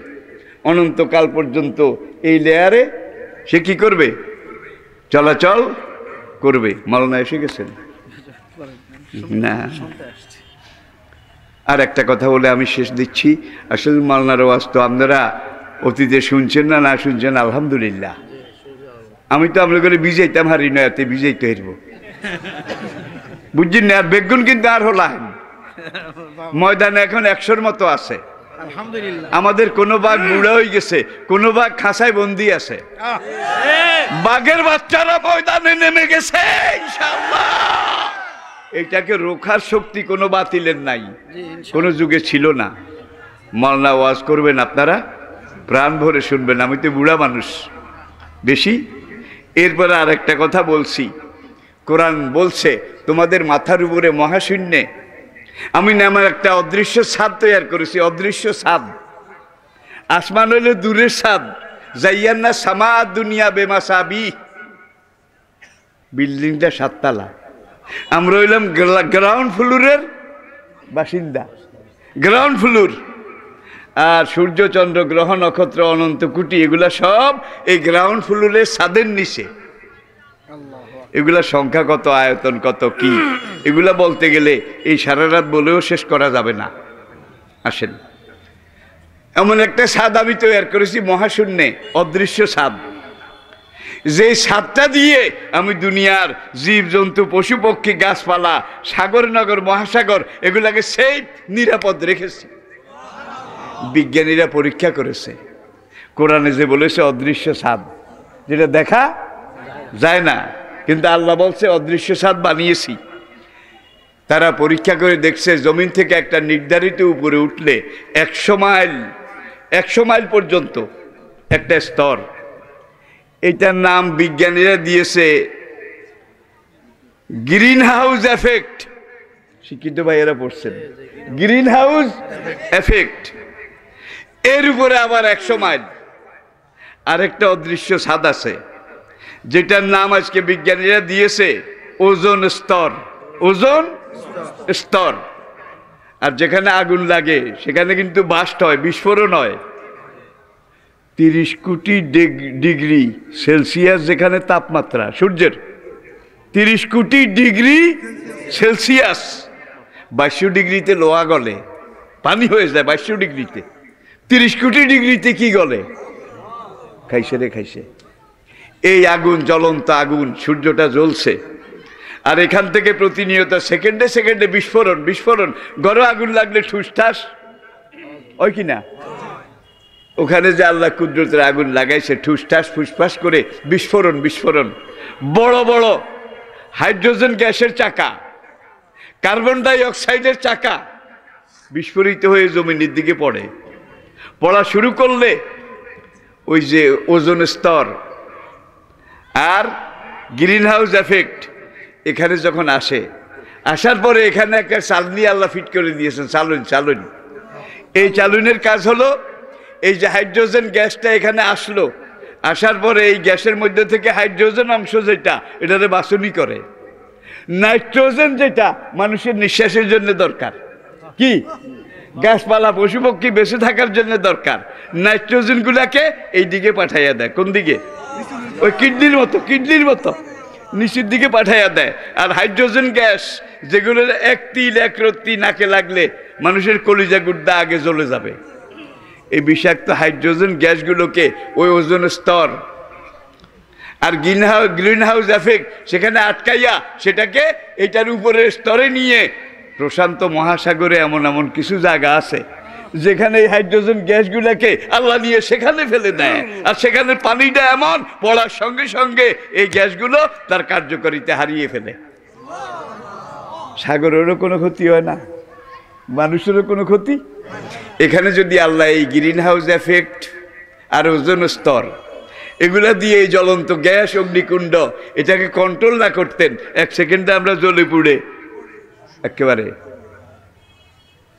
অনন্তকাল পর্যন্ত এই লেয়ারে সে কি করবে চলাচল করবে মালনা এসে গেছেন না আর একটা কথা বলে আমি শেষ দিচ্ছি আসলে মালনার ওয়াজ তো আপনারা অতীতে শুনছেন না না শুনছেন আলহামদুলিল্লাহ আমি তো আপনাদের বিজয়তাম হারি নয়াতে তো হেরব বুঝছেন না বেগুন কিন্তু আর হলাম ময়দান এখন একশোর মতো আছে আমাদের কোনো বাঘ মুড়ে হয়ে গেছে কোনো বাঘ খাঁচায় বন্দি আছে বাঘের বাচ্চারা ময়দানে নেমে গেছে ইনশাআল্লাহ এটাকে রোখার শক্তি কোনো বাতিলের নাই কোনো যুগে ছিল না মালনা ওয়াজ করবেন আপনারা প্রাণ ভরে শুনবেন আমি তো বুড়া মানুষ বেশি এরপরে আর একটা কথা বলছি কোরআন বলছে তোমাদের মাথার উপরে মহাশূন্যে আমি নামার একটা অদৃশ্য সাদ তৈরি করেছি অদৃশ্য সাদ আসমান হইলে দূরের সাদ যাইয়ার না সামা দুনিয়া বেমাসাবি বিল্ডিংটা সাততলা আমরা হইলাম গ্রাউন্ড ফ্লোরের বাসিন্দা গ্রাউন্ড ফ্লোর আর সূর্য চন্দ্র গ্রহ নক্ষত্র অনন্ত কুটি এগুলা সব এই গ্রাউন্ড ফ্লোরের স্বাদের নিচে এগুলা সংখ্যা কত আয়তন কত কি এগুলা বলতে গেলে এই সারা রাত বলেও শেষ করা যাবে না আসেন এমন একটা স্বাদ আমি তৈরি করেছি মহাশূন্যে অদৃশ্য স্বাদ যে সাতটা দিয়ে আমি দুনিয়ার জীবজন্তু পশুপক্ষী পক্ষী গাছপালা সাগরনগর মহাসাগর এগুলাকে সেই নিরাপদ রেখেছে বিজ্ঞানীরা পরীক্ষা করেছে কোরআনে যে বলেছে অদৃশ্য সাদ যেটা দেখা যায় না কিন্তু আল্লাহ বলছে অদৃশ্য সাদ বানিয়েছি তারা পরীক্ষা করে দেখছে জমিন থেকে একটা নির্ধারিত উপরে উঠলে একশো মাইল একশো মাইল পর্যন্ত একটা স্তর এটার নাম বিজ্ঞানীরা দিয়েছে গ্রিন হাউস এফেক্ট শিক্ষিত ভাইয়েরা পড়ছেন গ্রিন হাউস এফেক্ট এর উপরে আবার একশো মাইল আরেকটা অদৃশ্য স্বাদ আছে যেটার নাম আজকে বিজ্ঞানীরা দিয়েছে ওজন স্তর ওজন স্তর আর যেখানে আগুন লাগে সেখানে কিন্তু বাস্ট হয় বিস্ফোরণ হয় তিরিশ কোটি ডিগ্রি সেলসিয়াস যেখানে তাপমাত্রা সূর্যের তিরিশ কোটি ডিগ্রি সেলসিয়াস বাইশশো ডিগ্রিতে লোহা গলে পানি হয়ে যায় বাইশ ডিগ্রিতে তিরিশ কোটি ডিগ্রিতে কি গলে খাইছে রে খাইছে এই আগুন জ্বলন্ত আগুন সূর্যটা জ্বলছে আর এখান থেকে প্রতিনিয়ত সেকেন্ডে সেকেন্ডে বিস্ফোরণ বিস্ফোরণ গরম আগুন লাগলে ঠুসঠাস ওই কিনা ওখানে যে আল্লাহ কুদরতের আগুন লাগায় সে ঠুসঠাস ফুসফাস করে বিস্ফোরণ বিস্ফোরণ বড় বড় হাইড্রোজেন গ্যাসের চাকা কার্বন ডাইঅক্সাইডের চাকা বিস্ফোরিত হয়ে জমিনের দিকে পড়ে পড়া শুরু করলে ওই যে ওজন স্তর আর গ্রিন হাউস এফেক্ট এখানে যখন আসে আসার পরে এখানে একটা চালনি আল্লাহ ফিট করে দিয়েছেন চালুন চালুন এই চালুনের কাজ হলো এই যে হাইড্রোজেন গ্যাসটা এখানে আসলো আসার পরে এই গ্যাসের মধ্যে থেকে হাইড্রোজেন অংশ যেটা এটাতে বাসনই করে নাইট্রোজেন যেটা মানুষের নিঃশ্বাসের জন্য দরকার কি গাছপালা পশুপক্ষী বেঁচে থাকার জন্য দরকার নাইট্রোজেনগুলাকে এই দিকে পাঠাইয়া দেয় কোন দিকে ওই কিডনির মতো কিডনির মতো নিচের দিকে পাঠাইয়া দেয় আর হাইড্রোজেন গ্যাস যেগুলো এক তিল এক রত্তি নাকে লাগলে মানুষের কলিজা গুড্ডা আগে জ্বলে যাবে এই বিষাক্ত হাইড্রোজেন গ্যাসগুলোকে ওই ওজন স্তর আর greenhouse greenhouse effect সেখানে আটকাইয়া সেটাকে এটার উপরের স্তরে নিয়ে প্রশান্ত মহাসাগরে এমন এমন কিছু জায়গা আছে যেখানে এই হাইড্রোজেন গ্যাসগুলোকে আল্লাহ নিয়ে সেখানে ফেলে দেয় আর সেখানে পানিটা এমন পড়ার সঙ্গে সঙ্গে এই গ্যাসগুলো তার কার্যকারিতা হারিয়ে ফেলে সাগরেরও কোনো ক্ষতি হয় না মানুষেরও কোনো ক্ষতি এখানে যদি আল্লাহ এই গ্রিন হাউস এফেক্ট আর ওজন স্তর এগুলা দিয়ে এই জ্বলন্ত গ্যাস অগ্নিকুণ্ড এটাকে কন্ট্রোল না করতেন এক সেকেন্ডে আমরা জ্বলে পুড়ে একেবারে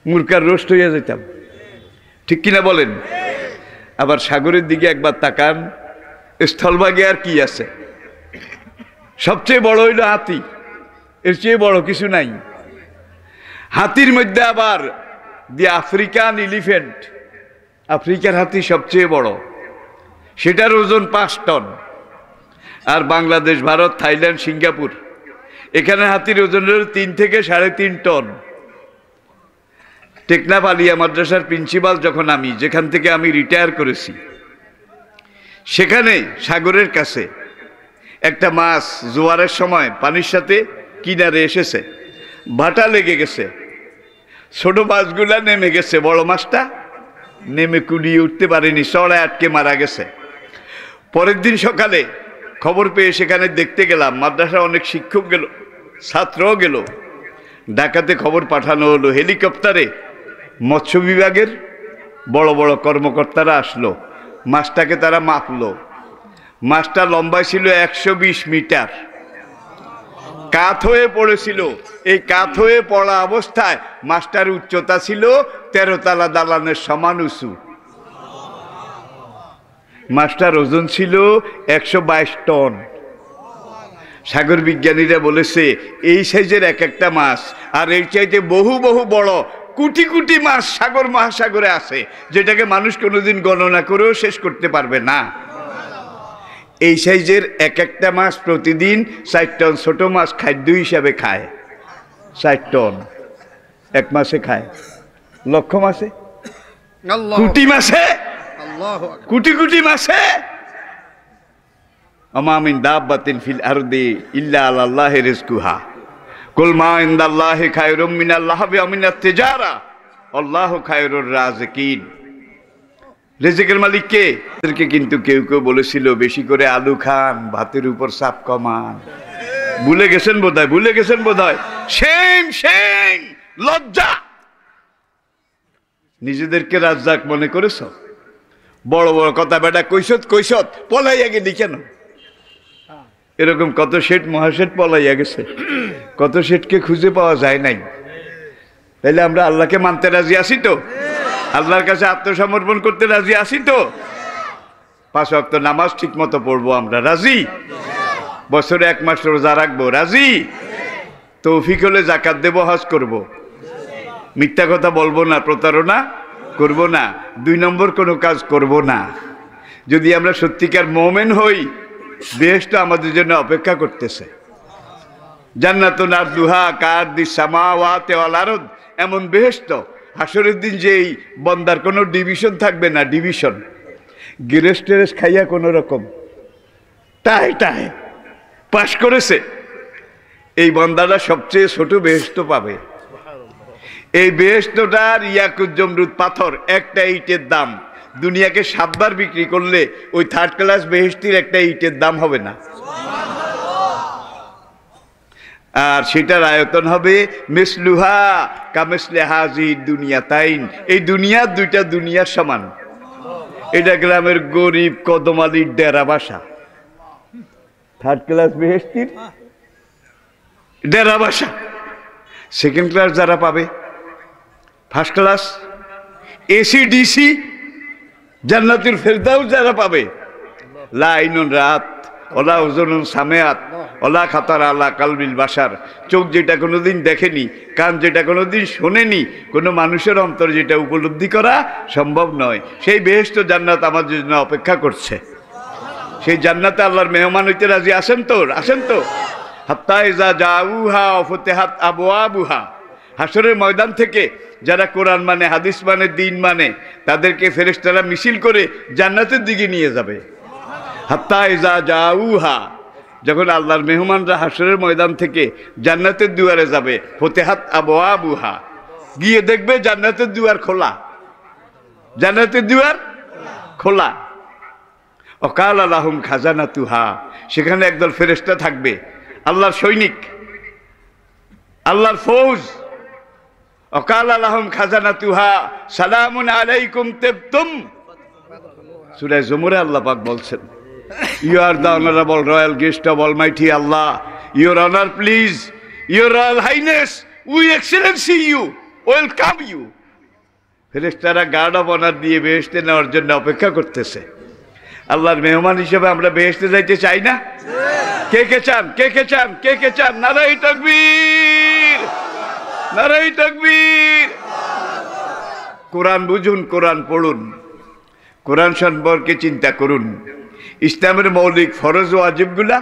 মূর্খার রোস্ট হইয়া যেতাম ঠিক কিনা বলেন আবার সাগরের দিকে একবার তাকান স্থলভাগে আর কি আছে সবচেয়ে বড় হইল হাতি এর চেয়ে বড় কিছু নাই হাতির মধ্যে আবার দি আফ্রিকান এলিফেন্ট আফ্রিকার হাতি সবচেয়ে বড় সেটার ওজন পাঁচ টন আর বাংলাদেশ ভারত থাইল্যান্ড সিঙ্গাপুর এখানে হাতির ওজন হল তিন থেকে সাড়ে তিন টন টেকনাফ আলিয়া মাদ্রাসার প্রিন্সিপাল যখন আমি যেখান থেকে আমি রিটায়ার করেছি সেখানে সাগরের কাছে একটা মাছ জোয়ারের সময় পানির সাথে কিনারে এসেছে ভাটা লেগে গেছে ছোট মাছগুলা নেমে গেছে বড় মাছটা নেমে কুড়িয়ে উঠতে পারেনি চড়ায় আটকে মারা গেছে পরের দিন সকালে খবর পেয়ে সেখানে দেখতে গেলাম মাদ্রাসা অনেক শিক্ষক গেল ছাত্রও গেল ডাকাতে খবর পাঠানো হলো হেলিকপ্টারে মৎস্য বিভাগের বড় বড় কর্মকর্তারা আসলো মাছটাকে তারা মাপলো মাছটা লম্বা ছিল একশো মিটার কাত হয়ে পড়েছিল এই কাত হয়ে পড়া অবস্থায় মাস্টার উচ্চতা ছিল তেরোতলা দালানের সমান উঁচু মাস্টার ওজন ছিল একশো টন সাগর বিজ্ঞানীরা বলেছে এই সাইজের এক একটা মাছ আর এই চাইতে বহু বহু বড় কোটি কোটি মাছ সাগর মহাসাগরে আছে যেটাকে মানুষ কোনোদিন গণনা করেও শেষ করতে পারবে না এই সাইজের এক একটা মাছ প্রতিদিন ষাট টন ছোটো মাছ খাদ্য হিসাবে খায় ষাট টন এক মাসে খায় লক্ষ মাসে কোটি মাসে কুটি কোটি মাসে আমামিন বাতিল ফিল আরদি ইল্লা আল্লাহ রিজকুহা কুল মা ইনদাল্লাহি খায়রুম মিনাল্লাহি ওয়া মিনাত তিজারা আল্লাহু খায়রুর রাযিকিন রেজেকের মালিক কে তাদেরকে কিন্তু কেউ কেউ বলেছিল বেশি করে আলু খান ভাতের উপর চাপ কমান ভুলে গেছেন বোধ হয় ভুলে গেছেন বোধ হয় লজ্জা নিজেদেরকে রাজ্জাক মনে করেছ বড় বড় কথা বেটা কৈশত কৈশত পলাইয়া গেলি কেন এরকম কত শেঠ মহাশেঠ পলাইয়া গেছে কত শেঠকে খুঁজে পাওয়া যায় নাই তাইলে আমরা আল্লাহকে মানতে রাজি আছি তো আল্লাহর কাছে আত্মসমর্পণ করতে রাজি আছি তো পাঁচ অক্ত নামাজ ঠিক মতো পড়বো আমরা রাজি বছরে এক মাস রোজা রাখবো রাজি তৌফিক হলে জাকাত দেব হজ করব। মিথ্যা কথা বলবো না প্রতারণা করব না দুই নম্বর কোনো কাজ করব না যদি আমরা সত্যিকার মোমেন হই দেশটা আমাদের জন্য অপেক্ষা করতেছে জান্নাত নার দুহা কার দি সামাওয়াতে অলারদ এমন বেহেস্ত হাসরের দিন যে এই বন্দার কোনো ডিভিশন থাকবে না ডিভিশন গিরেস টেরেস খাইয়া কোনো রকম তাই তাই পাশ করেছে এই বন্দারা সবচেয়ে ছোট বেহস্ত পাবে এই বেহস্তটার ইয়াকুজ্জমরুদ পাথর একটা ইটের দাম দুনিয়াকে সাতবার বিক্রি করলে ওই থার্ড ক্লাস বেহেস্তির একটা ইটের দাম হবে না আর সেটার আয়তন হবে মেসলুহা কামেসলে হাজি দুনিয়া তাইন এই দুনিয়া দুইটা দুনিয়ার সমান এটা গ্রামের গরিব কদমালির ডেরা বাসা থার্ড ক্লাস বৃহস্পতির ডেরা বাসা সেকেন্ড ক্লাস যারা পাবে ফার্স্ট ক্লাস এসি ডিসি জান্নাতুল ফেরদাউ যারা পাবে লাইন রাত ওলা ওজনুন সামেয়াত ওলা খাতার আলা কালবিল বাসার চোখ যেটা কোনো দিন দেখেনি কান যেটা কোনো দিন শোনেনি কোনো মানুষের অন্তর যেটা উপলব্ধি করা সম্ভব নয় সেই বেহস্ত জান্নাত আমার জন্য অপেক্ষা করছে সেই জান্নাতে আল্লাহর মেহমান হইতে রাজি আসেন তো আসেন তো হাত্তাইজা জাউহা অফতেহাত আবু আবুহা হাসরের ময়দান থেকে যারা কোরআন মানে হাদিস মানে দিন মানে তাদেরকে ফেরেস্তারা মিছিল করে জান্নাতের দিকে নিয়ে যাবে হাত্তা যা যাউহা যখন আল্লাহর মেহমানরা হাসরের ময়দান থেকে জান্নাতের দুয়ারে যাবে ফতেহাত আবহা বুহা গিয়ে দেখবে জান্নাতের দুয়ার খোলা জান্নাতের দুয়ার খোলা অকাল আলাহম খাজানা তুহা সেখানে একদল ফেরেস্তা থাকবে আল্লাহর সৈনিক আল্লাহর ফৌজ অকাল আলাহম খাজানা তুহা সালামুন আলাইকুম তেপ্তুম সুরায় জমুরে আল্লাহ পাক বলছেন you are the honourable royal guest Guest almighty Allah your honour please your Royal highness we excellency you welcome you ফেরেস্তারা গার্ড অফ অনার দিয়ে বেহেস্তে নেওয়ার জন্য অপেক্ষা করতেছে আল্লাহর মেহমান হিসেবে আমরা বেহেস্তে যাইতে চাই না কে কে চান কে কে চান কে কে চান নারাই তকবীর নারাই তকবীর কোরআন বুঝুন কোরআন পড়ুন কোরআন সম্পর্কে চিন্তা করুন ইসলামের মৌলিক ফরজ ও আজিবগুলা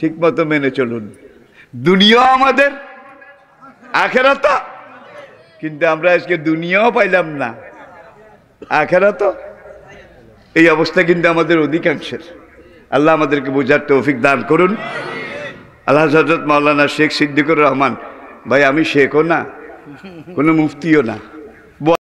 ঠিক মতো মেনে চলুন দুনিয়া আমাদের আখেরাত কিন্তু আমরা আজকে দুনিয়াও পাইলাম না আখেরাত এই অবস্থা কিন্তু আমাদের অধিকাংশের আল্লাহ আমাদেরকে বোঝার তৌফিক দান করুন আল্লাহ হজরত মাওলানা শেখ সিদ্দিকুর রহমান ভাই আমি শেখও না কোনো মুফতিও না